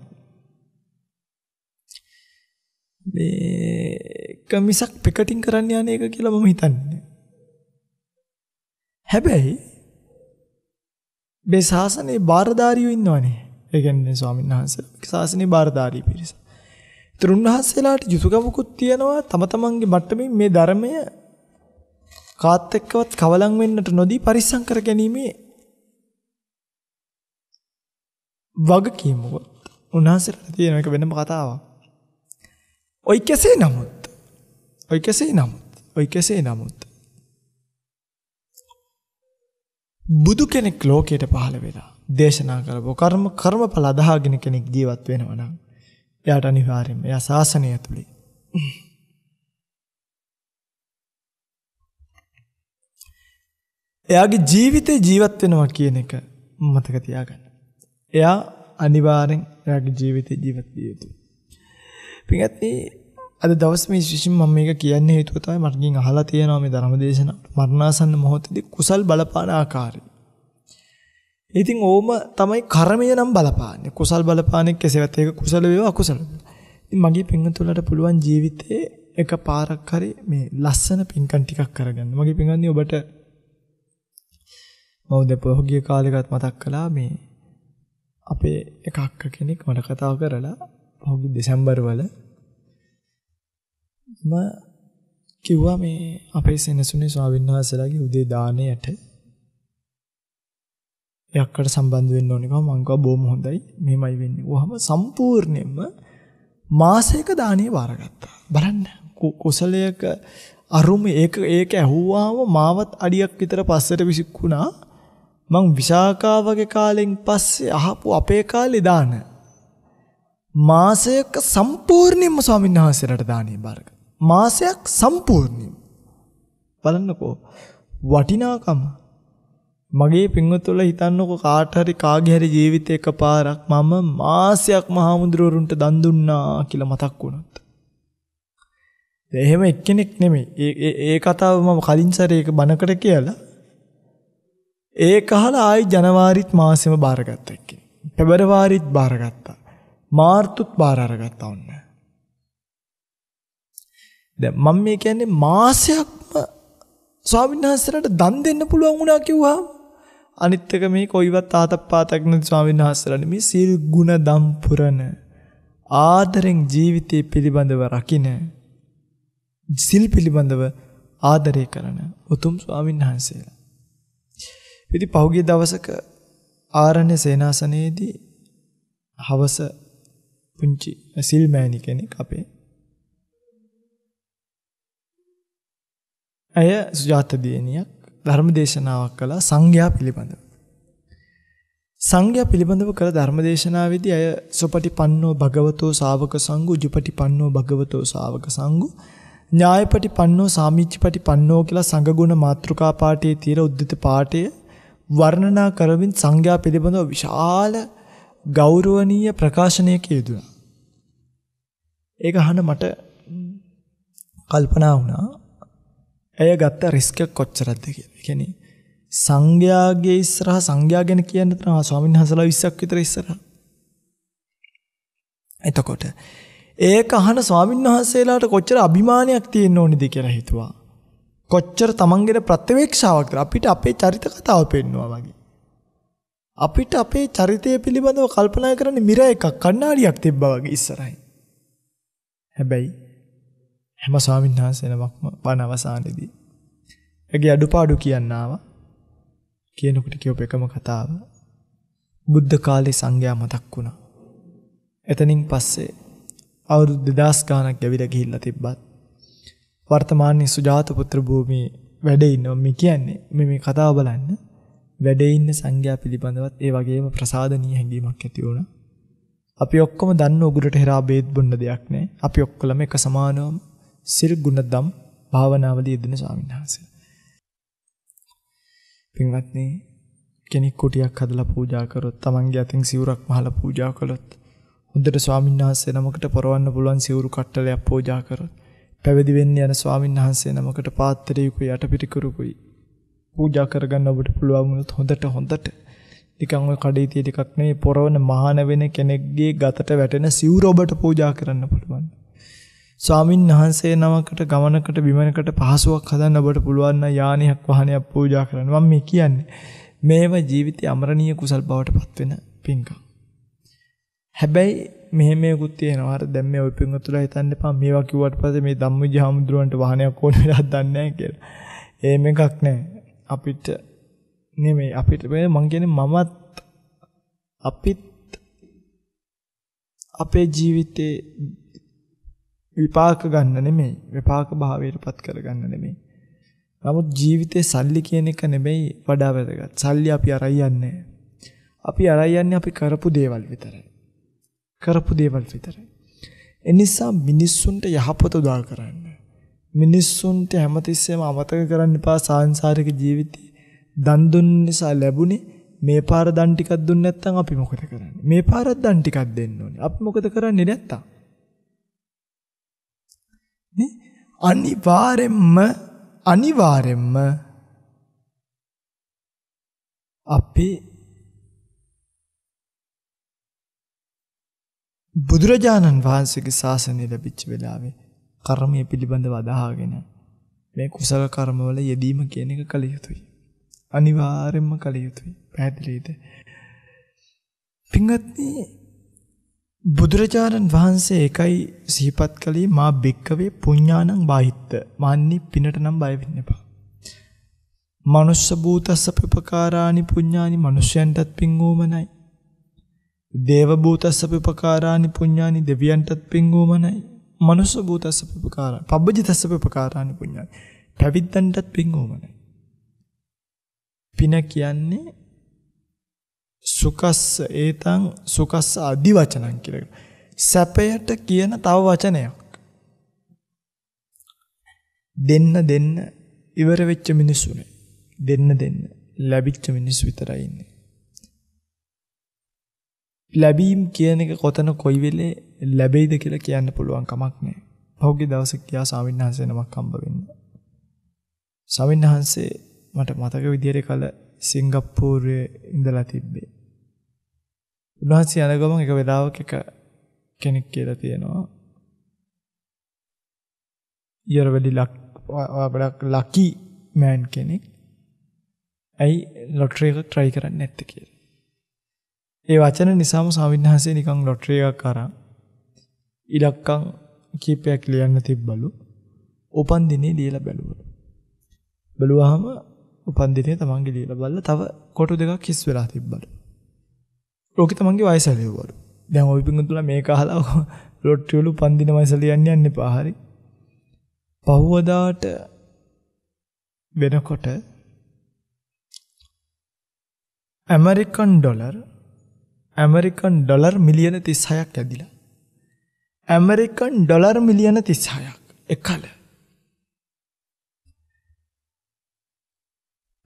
මේක මිසක් පිකටින් කරන්න යන්නේ එක කියලා මම හිතන්නේ. හැබැයි මේ ශාසනයේ බාරදාරියෝ ඉන්නවනේ. ඒ කියන්නේ ස්වාමීන් වහන්සේලා ශාසනයේ බාරදාරී පිරිස. ඒතර උන්වහන්සේලාට යුතුයකමකුත් තියෙනවා තම තමන්ගේ මට්ටමේ මේ ධර්මය කාත් එක්කවත් කවලම් වෙන්නට නොදී පරිස්සම් කර ගැනීමේ වගකීමකුත් උන්වහන්සේලාට තියෙන එක වෙනම කතාවක්. ඔයි කෙසේ නමුත් ඔයි කෙසේ නමුත් ඔයි කෙසේ නමුත් බුදු කෙනෙක් ලෝකයට පහළ වෙලා දේශනා කරපෝ කර්ම කර්මඵල අදාහගෙන කෙනෙක් ජීවත් වෙනවා නම් එයාට අනිවාර්යෙන්ම එයා ශාසනය තුලේ එයාගේ ජීවිතේ ජීවත් වෙනවා කියන එක මතක තියාගන්න. එයා අනිවාර්යෙන් එයාගේ ජීවිතේ ජීවත් විය යුතුයි. පිටත් අද දවස් මේ විශේෂයෙන් මම මේක කියන්න හේතුව තමයි මර්ගින් අහලා තියෙනවා මේ ධර්ම දේශනාව. මරණාසන්න මොහොතදී කුසල් බලපාන ආකාරය. ඉතින් ඕම තමයි කර්මය නම් බලපාන්නේ. කුසල් බලපාන්නේ කෙසේවත් ඒක කුසල වේවා අකුසල. ඉතින් මගේ පින්තුලට පුළුවන් ජීවිතේ එක පාරක් හරි මේ ලස්සන පින්කම් ටිකක් කරගන්න. මගේ පින්වන්දි ඔබට මම දෙපොහොගිය කාලෙකත් මතක් කළා මේ අපේ එක අක්ක කෙනෙක් මට කතා කරලා පහුගිය දෙසැම්බර් වල ම කිව්වා මේ අපේ සෙනසුනේ ස්වාමීන් වහන්සේලාගේ උදේ දාණයට යක්කට සම්බන්ධ වෙන්න ඕනේ කම මං කිව්වා බොහොම හොඳයි මේමයි වෙන්නේ. වහම සම්පූර්ණයෙන්ම මාසයක දාණය වාරගත්තා. බලන්න කුසලයක අරුම ඒක ඒක ඇහුවාම මාවත් අඩියක් විතර පස්සට විසික්ුණා. මං විසාකා වගේ කාලෙන් පස්සේ අහපු අපේ කාලේ දාන මාසයක සම්පූර්ණයෙන්ම ස්වාමීන් වහන්සේලාට දාණය බාරගත්තා. මාසයක් සම්පූර්ණයෙන් බලන්නකෝ වටිනාකම මගේ පින්වතුල හිතන්නකෝ කාට හරි කාගේ හරි ජීවිතේ එකපාරක් මම මාසයක් මහමුදුරවරුන්ට දන් දුන්නා කියලා මතක් වුණොත්. එහෙම එක්කෙනෙක් නෙමෙයි. ඒ ඒ කතාව මම කලින් සැරේක බනකට කියලා ඒක අහලා ආයි ජනවාරිත් මාසෙම බාරගත්තා එක්කෙනෙක්. පෙබරවාරිත් බාරගත්තා. මාර්තුත් බාර අරගත්තා ඔන්න. දැන් මම මේ කියන්නේ මාසයක්ම ස්වාමීන් වහන්සේලාට දන් දෙන්න පුළුවන් වුණා කිව්වහම අනිත් එක මේ කොයිවත් තාතප්පාතක් නැති ස්වාමීන් වහන්සේලානේ මේ සීල් ගුණ දම් පුරන ආදරෙන් ජීවිතය පිළිබඳව රකින සිල් පිළිබඳව ආදරය කරන උතුම් ස්වාමීන් වහන්සේලා. ඉතින් පහුගිය දවසක ආරණ්‍ය සේනාසනයේදී හවස පුංචි සිල්මෑණි කෙනෙක් අපේ ඇය සුජාත දියණියක් ධර්ම දේශනාවක් කළා සංඝයා පිළිබඳව. සංඝයා පිළිබඳව කළ ධර්ම දේශනාවේදී අය සොපටිපන්නෝ භගවතෝ ශාවක සංඝු ජුපටිපන්නෝ භගවතෝ ශාවක සංඝු ඥායපටිපන්නෝ සාමිච්චිපටිපන්නෝ කියලා සංඝගුණ මාත්‍රිකා පාඨයේ තියෙන උද්දිත පාඨය වර්ණනා කරමින් සංඝයා පිළිබඳව විශාල ගෞරවනීය ප්‍රකාශනයක යෙදුණා. ඒක අහන මට කල්පනා වුණා ඇය ගත්ත රිස්ක් කොච්චරක්ද කියලා. ඒ කියන්නේ සංඝයාගේ ඉස්සරහා සංඝයා ගැන කියන්න තරම් ස්වාමීන් වහන්සේලා 20ක් විතර ඉස්සරහා. එතකොට ඒක අහන ස්වාමීන් වහන්සේලාට කොච්චර අභිමානයක් තියෙන්න ඕනේද කියලා හිතුවා. කොච්චර තමන්ගේ ප්‍රත්‍යවේක්ෂාවක් අපිට අපේ චරිත කතාව පෙන්නවා වගේ. අපිට අපේ චරිතය පිළිබඳව කල්පනා කරන්න මිර එකක් කණ්ණාඩියක් තිබ්බා වගේ ඉස්සරහින්. හැබැයි හැම ස්වාමීන් වහන්සේනමක්ම බණ අවසානයේදී එගේ අඩුපාඩු කියන්න ආවා. කියනකොට කියපු එකම කතාව බුද්ධ කාලේ සංඝයා මතක් වුණා. එතනින් පස්සේ අවුරුදු 2000 ගාණක් ගැවිලා ගිහිල්ලා තිබ්බත් වර්තමානයේ සුජාත පුත්‍ර භූමියේ වැඩ ඉන්නවා මේ කියන්නේ මේ මේ කතාව බලන්න වැඩ ඉන්න සංඝයා පිළිබඳවත් ඒ වගේම ප්‍රසාදනීය හැඟීමක් ඇති වුණා. අපි ඔක්කොම දන්න උගුරට හෙරා බේත් බොන්න දෙයක් නෑ. අපි ඔක්කොලම එක සමානවම සිල් ගුණදම් භාවනාවල යෙදෙන ස්වාමීන් වහන්සේ. පින්වත්නි කෙනෙක් කුටියක් හදලා පූජා කරොත් Tamange අතින් සිවුරක් මහලා පූජා කළොත් හොඳට ස්වාමීන් වහන්සේ නමකට පරවන්න පුළුවන් සිවුරු කට්ටලයක් පූජා කරොත් පැවිදි වෙන්න යන ස්වාමීන් වහන්සේ නමකට පාත්‍රයකුයි යටපිටිකරුකුයි පූජා කරගන්න ඔබට පුළුවන් වුණොත් හොඳට හොඳට නිකන් ඔය කඩේතිය ටිකක් නෙවෙයි පොරවන මහාන වෙන කෙනෙක්ගේ ගතට වැටෙන සිවුර ඔබට පූජා කරන්න පුළුවන්. ස්වාමින් වහන්සේ නමකට ගමනකට බිමනකට පහසුවක් හදන්න ඔබට පුළුවන් නම් යානයක් වාහනයක් පූජා කරන්න මම මේ කියන්නේ මේව ජීවිතයේ අමරණීය කුසල් බවට පත්වෙන පින්කම් හැබැයි මෙහෙම මේකුත් තියෙනවා. අර දැන් මේ ඔය පින්වතුලා හිතන්න එපා මේවා කිව්වට පස්සේ මේ ධම්මජ හාමුදුරුවන්ට වාහනයක් ඕන වෙලා දන්නේ නැහැ කියලා. එහෙම එකක් නැහැ. අපිට නෙමෙයි අපිට මම කියන්නේ මමත් අපිත් අපේ ජීවිතේ විපාක ගන්න නෙමෙයි විපාක භාවයටපත් කරගන්න නෙමෙයි. නමුත් ජීවිතේ සල්ලි කියන එක නෙමෙයි වඩා වැදගත්. සල්ලි අපි අරයි යන්නේ. අපි අරයි යන්නේ අපි කරපු දේවල් විතරයි. කරපු දේවල් විතරයි. එනිසා මිනිස්සුන්ට යහපත උදා කරන්න. මිනිස්සුන්ට හැමතිස්සෙම අමතක කරන්න එපා සාංශාරික ජීවිතේ. දන් දුන්න නිසා ලැබුණේ මේ පාර දන් ටිකක් දුන්නේ නැත්නම් අපි මොකද කරන්නේ? මේ පාරත් දන් ටිකක් දෙන්න ඕනේ. අපි මොකද කරන්නේ නැත්තම්? අනිවාරෙන්ම අනිවාරෙන්ම අපි බුදුරජාණන් වහන්සේගේ ශාසනය ලැබිච්ච වෙලාවේ කර්මය පිළිබඳව අදහාගෙන මේ කුසල කර්මවල යෙදීම කියන එක කළ යුතුයි. අනිවාර්යෙන්ම කළ යුතුයි. පැහැදිලිද? පින්වත්නි බුදුරජාණන් වහන්සේ එකයි සිහිපත් කළේ මා බික්කවේ පුඤ්ඤානං බාහිත්ත. මාන්නි පිනට නම් බය වෙන්න එපා. මනුස්ස භූතස්ස පිපකාරානි පුඤ්ඤානි මිනිසයන්ටත් පිං ඕමනයි. දේව භූතස්ස පිපකාරානි පුඤ්ඤානි දෙවියන්ටත් පිං ඕමනයි. මනුස්ස භූතස්ස පිපකාරා පබ්බජිතස්ස පිපකාරානි පුඤ්ඤානි පැවිද්දන්ටත් පිං ඕමනයි. පින කියන්නේ සුකස්ස ඒතං සුකස්ස আদি වචනං කියලා. සැපයට කියන තව වචනයක්. දෙන්න දෙන්න ඉවර වෙච්ච මිනිස්සුනේ. දෙන්න දෙන්න ලැබිච්ච මිනිස්සු විතරයි ඉන්නේ. ලැබීම් කියන එක කොතන කොයි වෙලේ ලැබෙයිද කියලා කියන්න පුළුවන් කමක් නැහැ. පහුගිය දවසේ කියා සාමින්හන්සේ නමක් හම්බ වෙන්න. සාමින්හන්සේ මට මතක විදියට කල සිංගප්පූරුවේ ඉඳලා තිබ්බේ. උන්වහන්සේ යන ගමන් එක වෙලාවක එක කෙනෙක් කියලා තියෙනවා. ඊයරවලි ලක් ලකි මෑන් කෙනෙක්. ඇයි ලොටරි එකක් try කරන්නේ නැත්තේ කියලා. ඒ වචන නිසාම සාවින්හන්සේ නිකන් ලොටරි එකක් අරන් ඉලක්කම් කීපයක් ලියන්න තිබ්බලු. උපන් දිනේ ලියලා බැලුවා. බලුවාම උපන්දිනේ තමන්ගේ ලියලා බලලා තව කොටු දෙකක් හිස් වෙලා තිබ්බට. ඕකේ තමන්ගේ වයස ලියවලු. දැන් ওই පිංගුතුලා මේක අහලා ලොට්ටි වල උපන්දින වයස ලියන්න යන්න එපා හරි. පහවදාට වෙනකොට ඇමරිකන් ඩොලර් ඇමරිකන් ඩොලර් මිලියන 36ක් ඇදිලා. ඇමරිකන් ඩොලර් මිලියන 36ක් එකල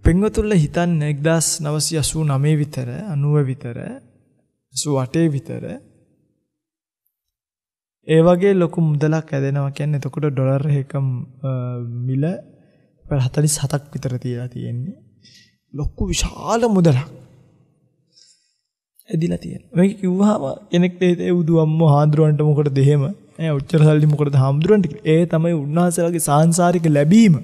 පින්වතුන්ල හිතන්න 1989 විතර 90 විතර 88 විතර ඒ වගේ ලොකු මුදලක් ඇදෙනවා කියන්නේ එතකොට ඩොලර් එක මිල 47ක් විතර තියලා තියෙන්නේ ලොකු විශාල මුදලක් ඇදිලා තියෙනවා මේක කිව්වහම කෙනෙක් ඒ උදු අම්මෝ හාඳුරන්ට මොකටද එහෙම ඈ ඔච්චර සල්ලි මොකටද හාමුදුරන්ට ඒ තමයි උන්වහන්සේලාගේ සාංශාරික ලැබීම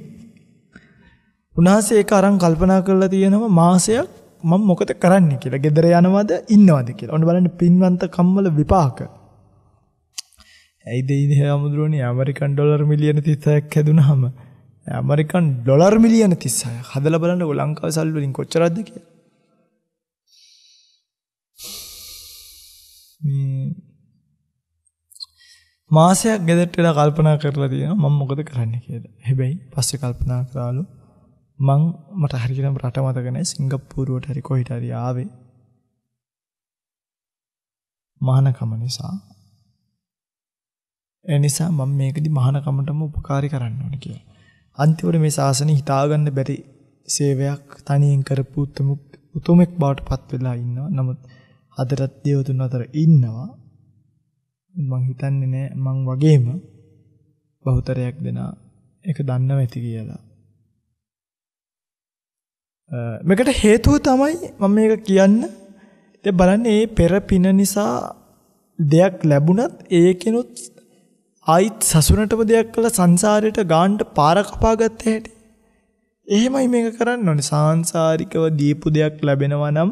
උන්වහන්සේ ඒක අරන් කල්පනා කරලා තියෙනවා මාසයක් මම මොකද කරන්නේ කියලා. ගෙදර යනවද ඉන්නවද කියලා. ඔන්න බලන්න පින්වන්ත කම්වල විපාක. ඇයිද ඉතින් හැමදෙරෝනේ ඇමරිකන් ඩොලර් මිලියන 36ක් හැදුනහම ඇමරිකන් ඩොලර් මිලියන 36ක් හදලා බලන්න ඔය ලංකාවේ සල්ලි වලින් කොච්චරක්ද කියලා. මාසයක් ගෙදරට කල්පනා කරලා තියෙනවා මම මොකද කරන්න කියලා. හැබැයි පස්සේ කල්පනා කරාලු මං මට හරියටම රට මතක නැහැ සිංගප්පූරුවට හරි කොහෙට හරි ආවේ මහානකම නිසා ඒ නිසා මම මේකදි මහානකමටම උපකාරී කරන්න ඕනේ කියලා. අන්තිමට මේ ශාසනය හිතාගන්න බැරි සේවයක් තනියෙන් කරපු උතුම උතුමෙක් බවට පත් වෙලා ඉන්නවා. නමුත් අදටත් දේවතුන් අතර ඉන්නවා. මං හිතන්නේ නෑ මං වගේම බහුතරයක් දෙනා ඒක දන්නව ඇති කියලා. මේකට හේතුව තමයි මම මේක කියන්න. දැන් බලන්න මේ පෙර පින නිසා දෙයක් ලැබුණත් ඒකෙනුත් ආයිත් සසුනටම දෙයක් කළ සංසාරයට ගාන්න පාර කපාගත්ත හැටි. එහෙමයි මේක කරන්න ඕනේ. සාංශාරිකව දීපු දෙයක් ලැබෙනවා නම්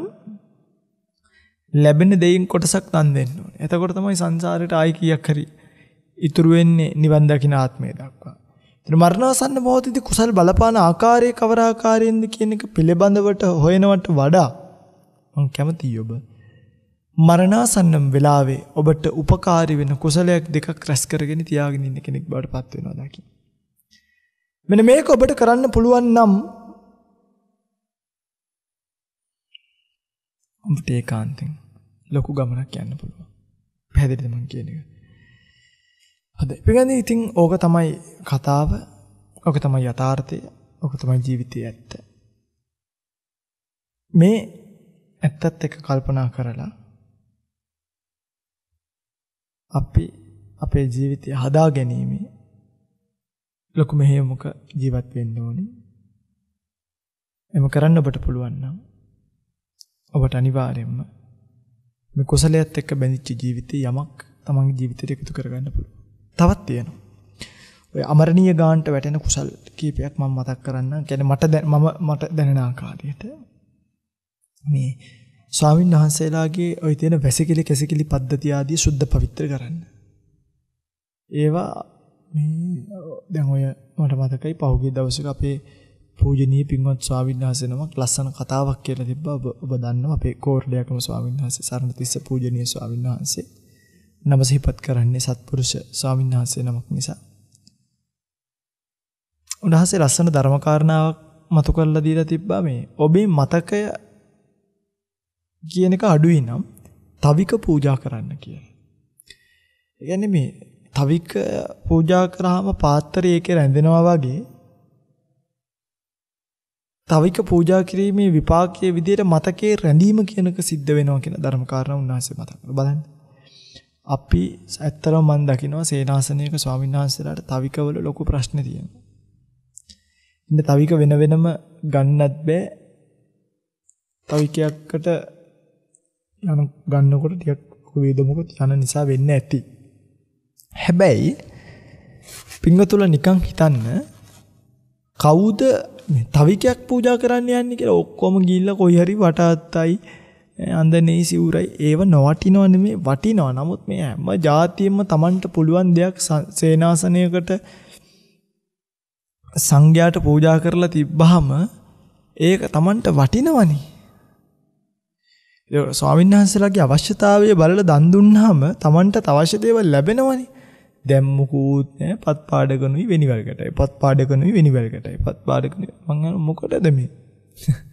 ලැබෙන දෙයින් කොටසක් තන් දෙන්න ඕනේ. එතකොට තමයි සංසාරයට ආයි කීයක් හරි ඉතුරු වෙන්නේ නිවන් දකින ආත්මය දක්වා. මරණාසන්න මොහොතේදී කුසල් බලපාන ආකාරයේ කවර ආකාරයෙන්ද කියන එක පිළිබඳවට හොයනවට වඩා මම කැමතියි ඔබ මරණාසන්නම් වෙලාවේ ඔබට ಉಪකාරී වෙන කුසලයක් දෙකක් රැස් කරගෙන තියාගෙන ඉන්න කෙනෙක් බවට පත් වෙනවා දකින්න. මෙන්න මේක ඔබට කරන්න පුළුවන් නම් ඔබට ඒකාන්තෙන් ලොකු ගමනක් යන්න පුළුවන්. පැහැදිලිද මම කියන එක? හොඳයි. පිටින්දී ඉතින් ඕක තමයි කතාව. ඕක තමයි යථාර්ථය. ඕක තමයි ජීවිතයේ ඇත්ත. මේ ඇත්තත් එක්ක කල්පනා කරලා අපි අපේ ජීවිතය හදා ගැනීම ලොකු මෙහෙයමක ජීවත් වෙන්න ඕනේ. එම කරන්න ඔබට පුළුවන් නම් ඔබට අනිවාර්යයෙන්ම මේ කුසලයට එක්ක බැඳිච්ච ජීවිතේ යමක් තමන්ගේ ජීවිතයට එකතු කරගන්න පුළුවන්. තවත් තියෙනවා. ඔය අමරණීය ගානට වැටෙන කුසල් කීපයක් මම මතක් කරන්නම්. කියන්නේ මට මම මට දැනෙන ආකාරයට මේ ස්වාමීන් වහන්සේලාගේ ওই තියෙන වැසිකිලි කැසිකිලි පද්ධතිය ආදී සුද්ධ පවිත්‍ර කරන්න. ඒවා මේ දැන් ඔය මට මතකයි පහුගිය දවසක අපේ පූජනීය පින්වත් ස්වාමීන් වහන්සේ නමක් ලස්සන කතාවක් කියලා තිබ්බා ඔබ ඔබ දන්නවා අපේ කෝර්ඩයකම ස්වාමීන් වහන්සේ සරණතිස්ස පූජනීය ස්වාමීන් වහන්සේ. නම සිහිපත් කරන්නේ සත්පුරුෂ ස්වාමීන් වහන්සේ නමක් නිසා. උන්වහන්සේ ලස්සන ධර්මකාරණාවක් මතු කරලා දීලා තිබ්බා මේ ඔබේ මතකය කියන එක අඩුයි නම් තවික පූජා කරන්න කියලා. ඒ කියන්නේ මේ තවික පූජා කරාම පාත්‍රය ඒකේ රැඳෙනවා වගේ තවික පූජා කිරීමේ විපාකයේ විදිහට මතකයේ රැඳීම කියනක සිද්ධ වෙනවා කියන ධර්මකාරණ උන්වහන්සේ මතක් කරලා බලන්න. අපි ඇත්තටම මම දකිනවා සේනාසනයක ස්වාමීන් වහන්සේලාට තවිකවල ලොකු ප්‍රශ්න තියෙනවා. ඉන්න තවික වෙන වෙනම ගන්නත් බෑ. තවිකයකට යන ගන්නකොට ටිකක් වේදමකුත් යන නිසා වෙන්න ඇති. හැබැයි පින්වතුල නිකන් හිතන්න කවුද තවිකයක් පූජා කරන්න යන්නේ කියලා ඔක්කොම ගිහිල්ලා කොයි හරි වටාත්තයි අන්දනේ සිවුරයි ඒව නොවටිනව නෙමේ වටිනවා. නමුත් මේ හැම જાතියෙම Tamanට පුළුවන් දෙයක් සේනාසනයකට සංඝයාට පූජා කරලා තිබ්බහම ඒක Tamanට වටිනවනේ. ඒ ස්වාමීන් වහන්සේලාගේ අවශ්‍යතාවය බලලා දන් දුන්නාම Tamanට අවශ්‍ය දේවල් ලැබෙනවනේ. දැම්මුකුත් නෑ පත් පාඩකනුයි වෙනිවල්කටයි පත් පාඩකනුයි වෙනිවල්කටයි පත් පාඩකනුයි මං මොකටද මේ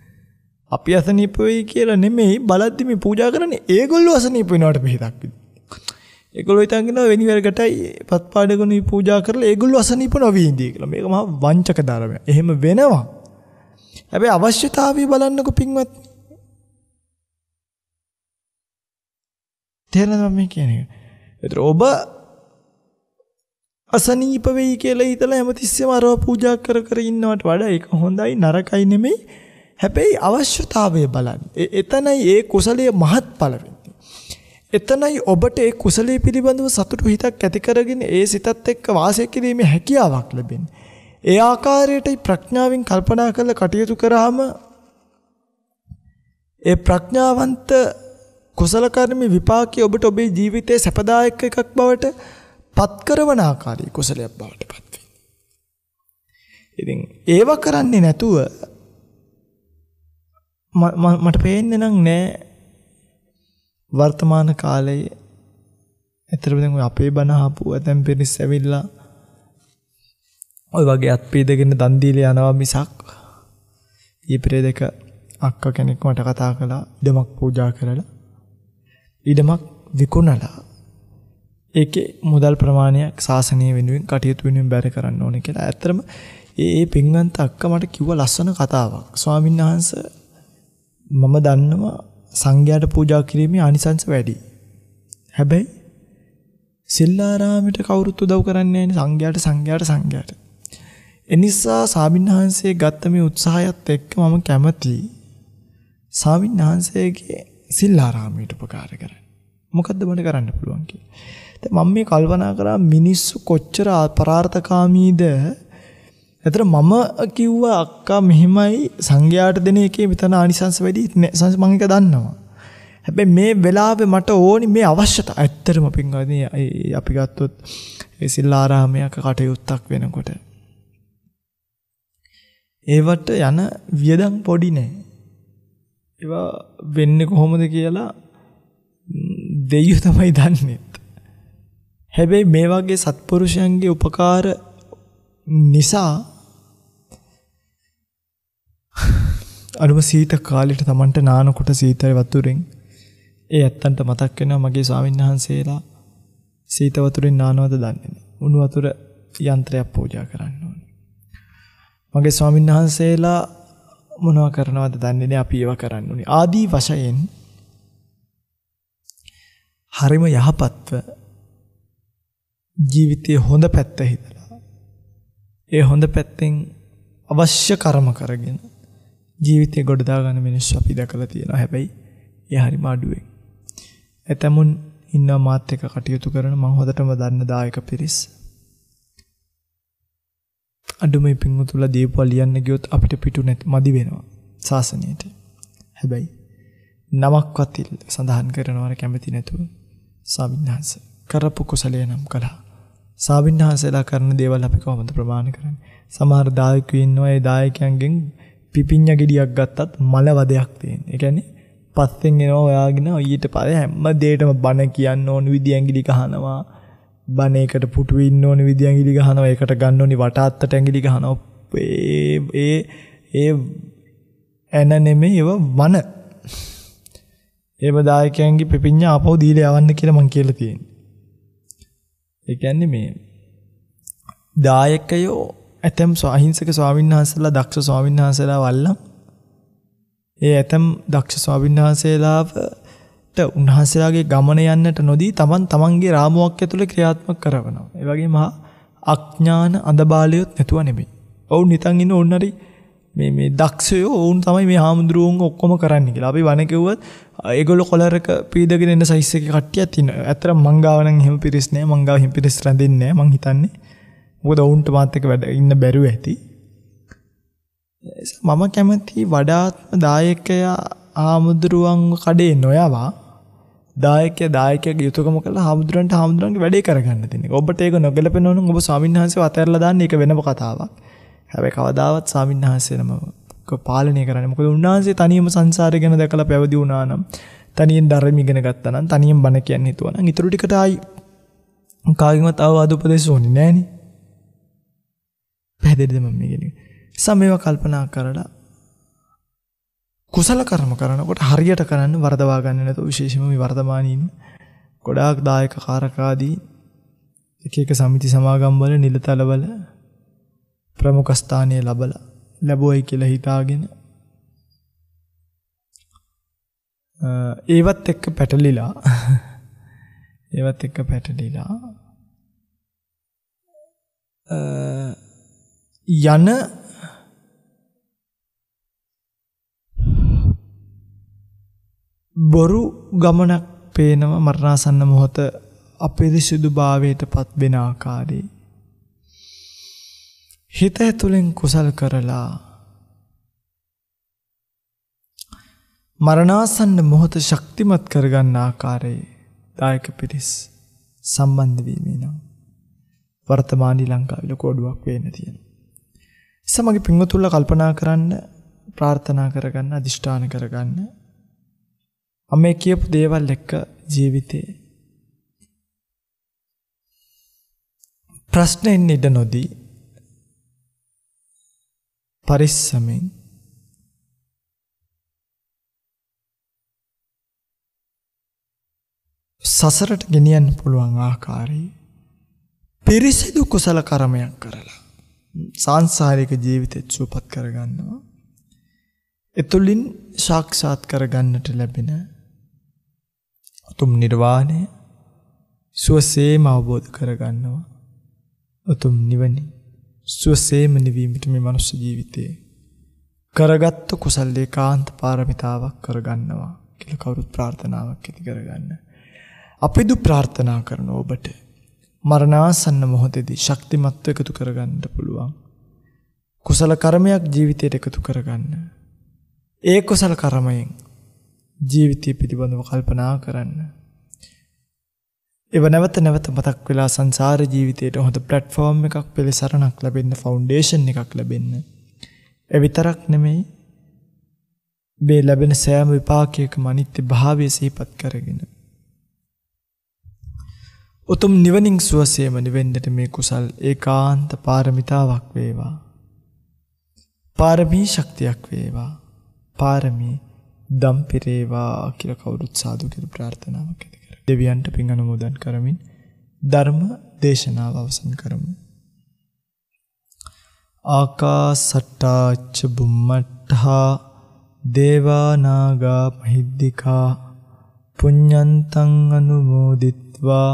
අපි අසනීප වෙයි කියලා නෙමෙයි බලද්දි මේ පූජා කරන්නේ ඒගොල්ලෝ අසනීප වෙනවට මෙහෙතක් ඒගොල්ලෝ හිතන්නේ වෙනිවැරකටයි පත්පාඩගුණී පූජා කරලා ඒගොල්ලෝ අසනීප නොවී ඉඳී කියලා. මේක මහා වංචක ධර්මයක්. එහෙම වෙනවා. හැබැයි අවශ්‍යතාවය බලන්නකො පින්වත්. තේරෙනවද මේ කියන්නේ? ඒතර ඔබ අසනීප වෙයි කියලා හිතලා හැමතිස්සෙම අරව පූජා කර කර ඉන්නවට වඩා ඒක හොඳයි නරකයි නෙමෙයි හැබැයි අවශ්‍යතාවය බලන්න. එතනයි ඒ කුසලයේ මහත්ඵල එතනයි ඔබට ඒ කුසලයේ පිළිබඳව සතුටු හිතක් ඇති කරගෙන ඒ සිතත් එක්ක වාසය කිරීමේ හැකියාවක් ලැබෙන්නේ. ඒ ආකාරයට ප්‍රඥාවෙන් කල්පනා කරලා කටයුතු කරාම ඒ ප්‍රඥාවන්ත කුසල කර්ම විපාකي ඔබට ඔබේ ජීවිතයේ සැපදායක එකක් බවට පත් කරවන ආකාරයේ කුසලයක් බවට පත් වෙනවා. ඉතින් ඒව කරන්නේ නැතුව මට පේන්නේ නම් නෑ වර්තමාන කාලයේ ඇතරම දැන් අපේ බණ ආපු ඇතැම් පිරිස් ඇවිල්ලා ওই වගේ අත් පීදගෙන දන් දීලා යනවා මිසක් ඊපරේ දෙක අක්ක කෙනෙක් මට කතා කළා ඉඩමක් පූජා කරලා ඉඩමක් විකුණලා ඒකේ මුදල් ප්‍රමාණයක් සාසනය වෙනුවෙන් කටයුතු වෙනුවෙන් බැර කරන්න ඕනේ කියලා. ඇත්තරම ඒ පින්වන්ත අක්ක මට කිව්ව ලස්සන කතාවක්. ස්වාමින්වහන්සේ මම දන්නවා සංඝයාට පූජා කිරීමේ ආනිසංස වැඩි. හැබැයි සෙල්ලාරාමයට කවුරුත් උදව් කරන්නේ නැහැ සංඝයාට සංඝයාට සංඝයාට. එනිසා සාමින්හන්සේ ගත්ත මේ උත්සාහයත් එක්ක මම කැමති සාමින්හන්සේගේ සිල්ලාරාමයට උපකාර කරන්න. මොකද්ද මට කරන්න පුළුවන් කියලා. මම මේ කල්පනා කරා මිනිස්සු කොච්චර පරාර්ථකාමීද එතන මම කිව්වා අක්කා මෙහිමයි සංඝයාට දෙන එකේ මෙතන ආනිසංස වැඩි සංස මම එක දන්නවා. හැබැයි මේ වෙලාවේ මට ඕනි මේ අවශ්‍යතාව. ඇත්තටම පින්වත්නි අපි ගත්තොත් ඒ සිල්ලාරාමයක කටයුත්තක් වෙනකොට ඒවට යන වියදම් පොඩි නෑ. ඒවා වෙන්නේ කොහොමද කියලා දෙයියෝ තමයි දන්නේ. හැබැයි මේ වගේ සත්පුරුෂයන්ගේ උපකාර නිසා අනුම සීත කාලෙට තමන්ට නානකොට සීතල වතුරෙන් ඒ ඇත්තන්ට මතක් වෙනවා මගේ ස්වාමීන් වහන්සේලා සීත වතුරෙන් නානවද දන්නේ උණු වතුර යන්ත්‍රයක් පූජා කරන්න ඕනේ. මගේ ස්වාමීන් වහන්සේලා මොනවා කරනවද දන්නේ නැහැ අපි ඒව කරන්න ඕනේ. ආදී වශයෙන් හරිම යහපත්ව ජීවිතයේ හොඳ පැත්ත හිතලා ඒ හොඳ පැත්තෙන් අවශ්‍ය කර්ම කරගෙන ජීවිතය ගොඩදාගන්න මිනිස් අපි දැකල තියෙන හැබැයි ඒ හරි මාඩුවෙන්. ඇතැමුන් ඉන්න මාත් එක කටයුතු කරන මංහොදටම දන්න දායක පිරිස්. අඩුම පිංහ තුළ දේපල් ලියන්න ගියොත් අපිට පිටු නැති මදි වෙනවා ශාසනයට. හැබැයි නමක්වතිල් සඳහන් කරනවර කැමති නැතුව සාවින්හන්ස කරපු කුසලය නම් කලා. සාවින්හන්සලා කරන දේවල් අපි කොමද ප්‍රමාණ කරන්න සමහර දායකු ඉන්නවා ඒ දායකයන්ගෙන් පිපිඤ්ඤ ගෙඩියක් ගත්තත් මල වදයක් තියෙන. ඒ කියන්නේ පස්සෙන් එනවා ඔයාගෙන ඊට පස්සේ හැම දෙයකම බන කියන්න ඕන විදිය ඇඟිලි ගහනවා. බන එකට පුටු ඉන්න ඕන විදිය ඇඟිලි ගහනවා. ඒකට ගන්න ඕනි වට අත්තට ඇඟිලි ගහනවා. ඒ ඒ ඒ ඇන නෙමෙයි ඒව වන. ඒව දායකයන්ගේ පිපිඤ්ඤ ආපහු දීලා යවන්න කියලා මං කියලා තියෙනවා. ඒ කියන්නේ මේ දායකයෝ ඇතැම් ස්වාහිංසක ස්වාමින්වහන්සලා දක්ෂ ස්වාමින්වහන්සලා වල්ලම් ඒ ඇතැම් දක්ෂ ස්වාමින්වහන්සේලාට උන්වහන්සේලාගේ ගමන යන්නට නොදී තමන් තමන්ගේ රාමුවක් ඇතුළේ ක්‍රියාත්මක කරනවා. ඒ වගේම අඥාන අඳබාලියොත් නැතුව නෙමෙයි. ඔවුන් නිතන් ඉන්න ඕන්නරි මේ මේ දක්ෂයෝ ඔවුන් තමයි මේ හාමුදුරුවෝන් ඔක්කොම කරන්න කියලා. අපි වණ කිව්වත් ඒගොල්ලෝ කොලරක පීදගෙන ඉන්න සයිස් එකේ කට්ටියක් තියෙනවා. ඇත්තට මං ගාව නම් එහෙම පිරිස් නෑ. මං ගාව එහෙම පිරිස් රැඳෙන්නේ නෑ. මං හිතන්නේ මොකද ඔවුන්ට මාත් එක්ක වැඩ ඉන්න බැරුව ඇති. මම කැමති වඩාත්ම දායකයා ආමුදුරුවන් කඩේ නොයවා දායකය දායකයගේ යුතුකම කළා හාමුදුරන්ට හාමුදුරන්ගේ වැඩේ කරගන්න දෙන්නේ. ඔබට ඒක නොගැලපෙනවා නම් ඔබ ස්වාමීන් වහන්සේව අතහැරලා දාන්න ඒක වෙනම කතාවක්. හැබැයි කවදාවත් ස්වාමීන් වහන්සේනම පාලනය කරන්න මොකද උන්වහන්සේ තනියම සංසාරය ගැන දැකලා පැවිදි වුණා නම් තනියෙන් ධර්ම ඉගෙන ගත්තා නම් තනියෙන් බණ කියන්න හිතුවා නම් ඊටු ටිකට ආයි කාගෙන්වත් අවවාද උපදේශ ඕනේ නැහනේ පැහැදිලිදම මේගෙන සමේව කල්පනා කරලා කුසල කරම කරනකොට හරියට කරන්න වරදවා ගන්න නැතු විශේෂම වර්තමානීන් ගොඩාක් දායක කාරකාදී එක එක සමිති සමාගම්වල නිලතලවල ප්‍රමුඛස්ථානය ලබල ලැබෝයි කියලා හිතාගෙන ඒවත් එක්ක පැටලිලා ඒවත් එක්ක පැටලිලා යන බොරු ගමනක් පේනව මරණාසන්න මොහොත අපිරිසිදු භාවයටපත් වෙන ආකාරයේ හිත ඇතුලෙන් කුසල් කරලා මරණාසන්න මොහොත ශක්තිමත් කරගන්න ආකාරයේ දායක පිරිස් සම්බන්ධ වීමේ නම් වර්තමානයේ ලංකාවේ ලොකෝඩුවක් වෙන්න තියෙනවා නිසා මගේ පින්වතුන්ලා කල්පනා කරන්න, ප්‍රාර්ථනා කරගන්න, අදිෂ්ඨාන කරගන්න. මම මේ කියපු දේවල් එක්ක ජීවිතේ ප්‍රශ්නෙන් ඉඩ නොදී පරිස්සමෙන් සසරට ගෙනියන්න පුළුවන් ආකාරයේ පිරිසිදු කුසල කර්මයක් කරලා සාංශාරික ජීවිතෙත් සූපත් කරගන්නවා. එතුලින් සාක්ෂාත් කරගන්නට ලැබෙන උතුම් නිර්වාණය සුවසේම අවබෝධ කරගන්නවා. උතුම් නිවන සුවසේම නිවීමට මේ මනුස්ස ජීවිතේ කරගත්තු කුසල් ඒකාන්ත පාරමිතාවක් කරගන්නවා කියලා කවුරුත් ප්‍රාර්ථනාවක් ඇති කරගන්න. අපි දු ප්‍රාර්ථනා කරන ඔබට මරණාසන්න මොහොතේදී ශක්තිමත්ව එකතු කරගන්න පුළුවන්. කුසල කර්මයක් ජීවිතයට එකතු කරගන්න. ඒ කුසල කර්මයෙන් ජීවිතය පිළිබඳව කල්පනා කරන්න. එව නැවත නැවත මතක් වෙලා සංසාර ජීවිතයට හොඳ ප්ලට්ෆෝර්ම් එකක් පිළිසරණක් ලැබෙන්න ෆවුන්ඩේෂන් එකක් ලැබෙන්න. ඒ විතරක් නෙමෙයි මේ ලැබෙන සෑම විපාකයකම අනිත්‍ය භාවය සිහිපත් කරගෙන උතුම් නිවනින් සුවසේම නිවෙන්නට මේ කුසල් ඒකාන්ත පාරමිතාවක් වේවා. පාරමී ශක්තියක් වේවා. පාරමී දම්පිරේවා කියල කවුරුත් සාධකර ප්‍රාර්ථනාවක් ඇති කර. දෙවියන්ට පින් අනුමෝදන් කරමින් ධර්ම දේශනාව අවසන් කරමු. ආකා සට්ටාච්ච බුම්මට්ටහා දේවානාගා මහිද්දිකා පුඤ්ඥන්තං අනුමෝදිත්වා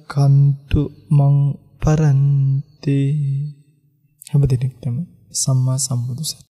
සක්කන්තු මං පරන්ති හැම දිනෙකටම සම්මා සම්බුදු සරණයි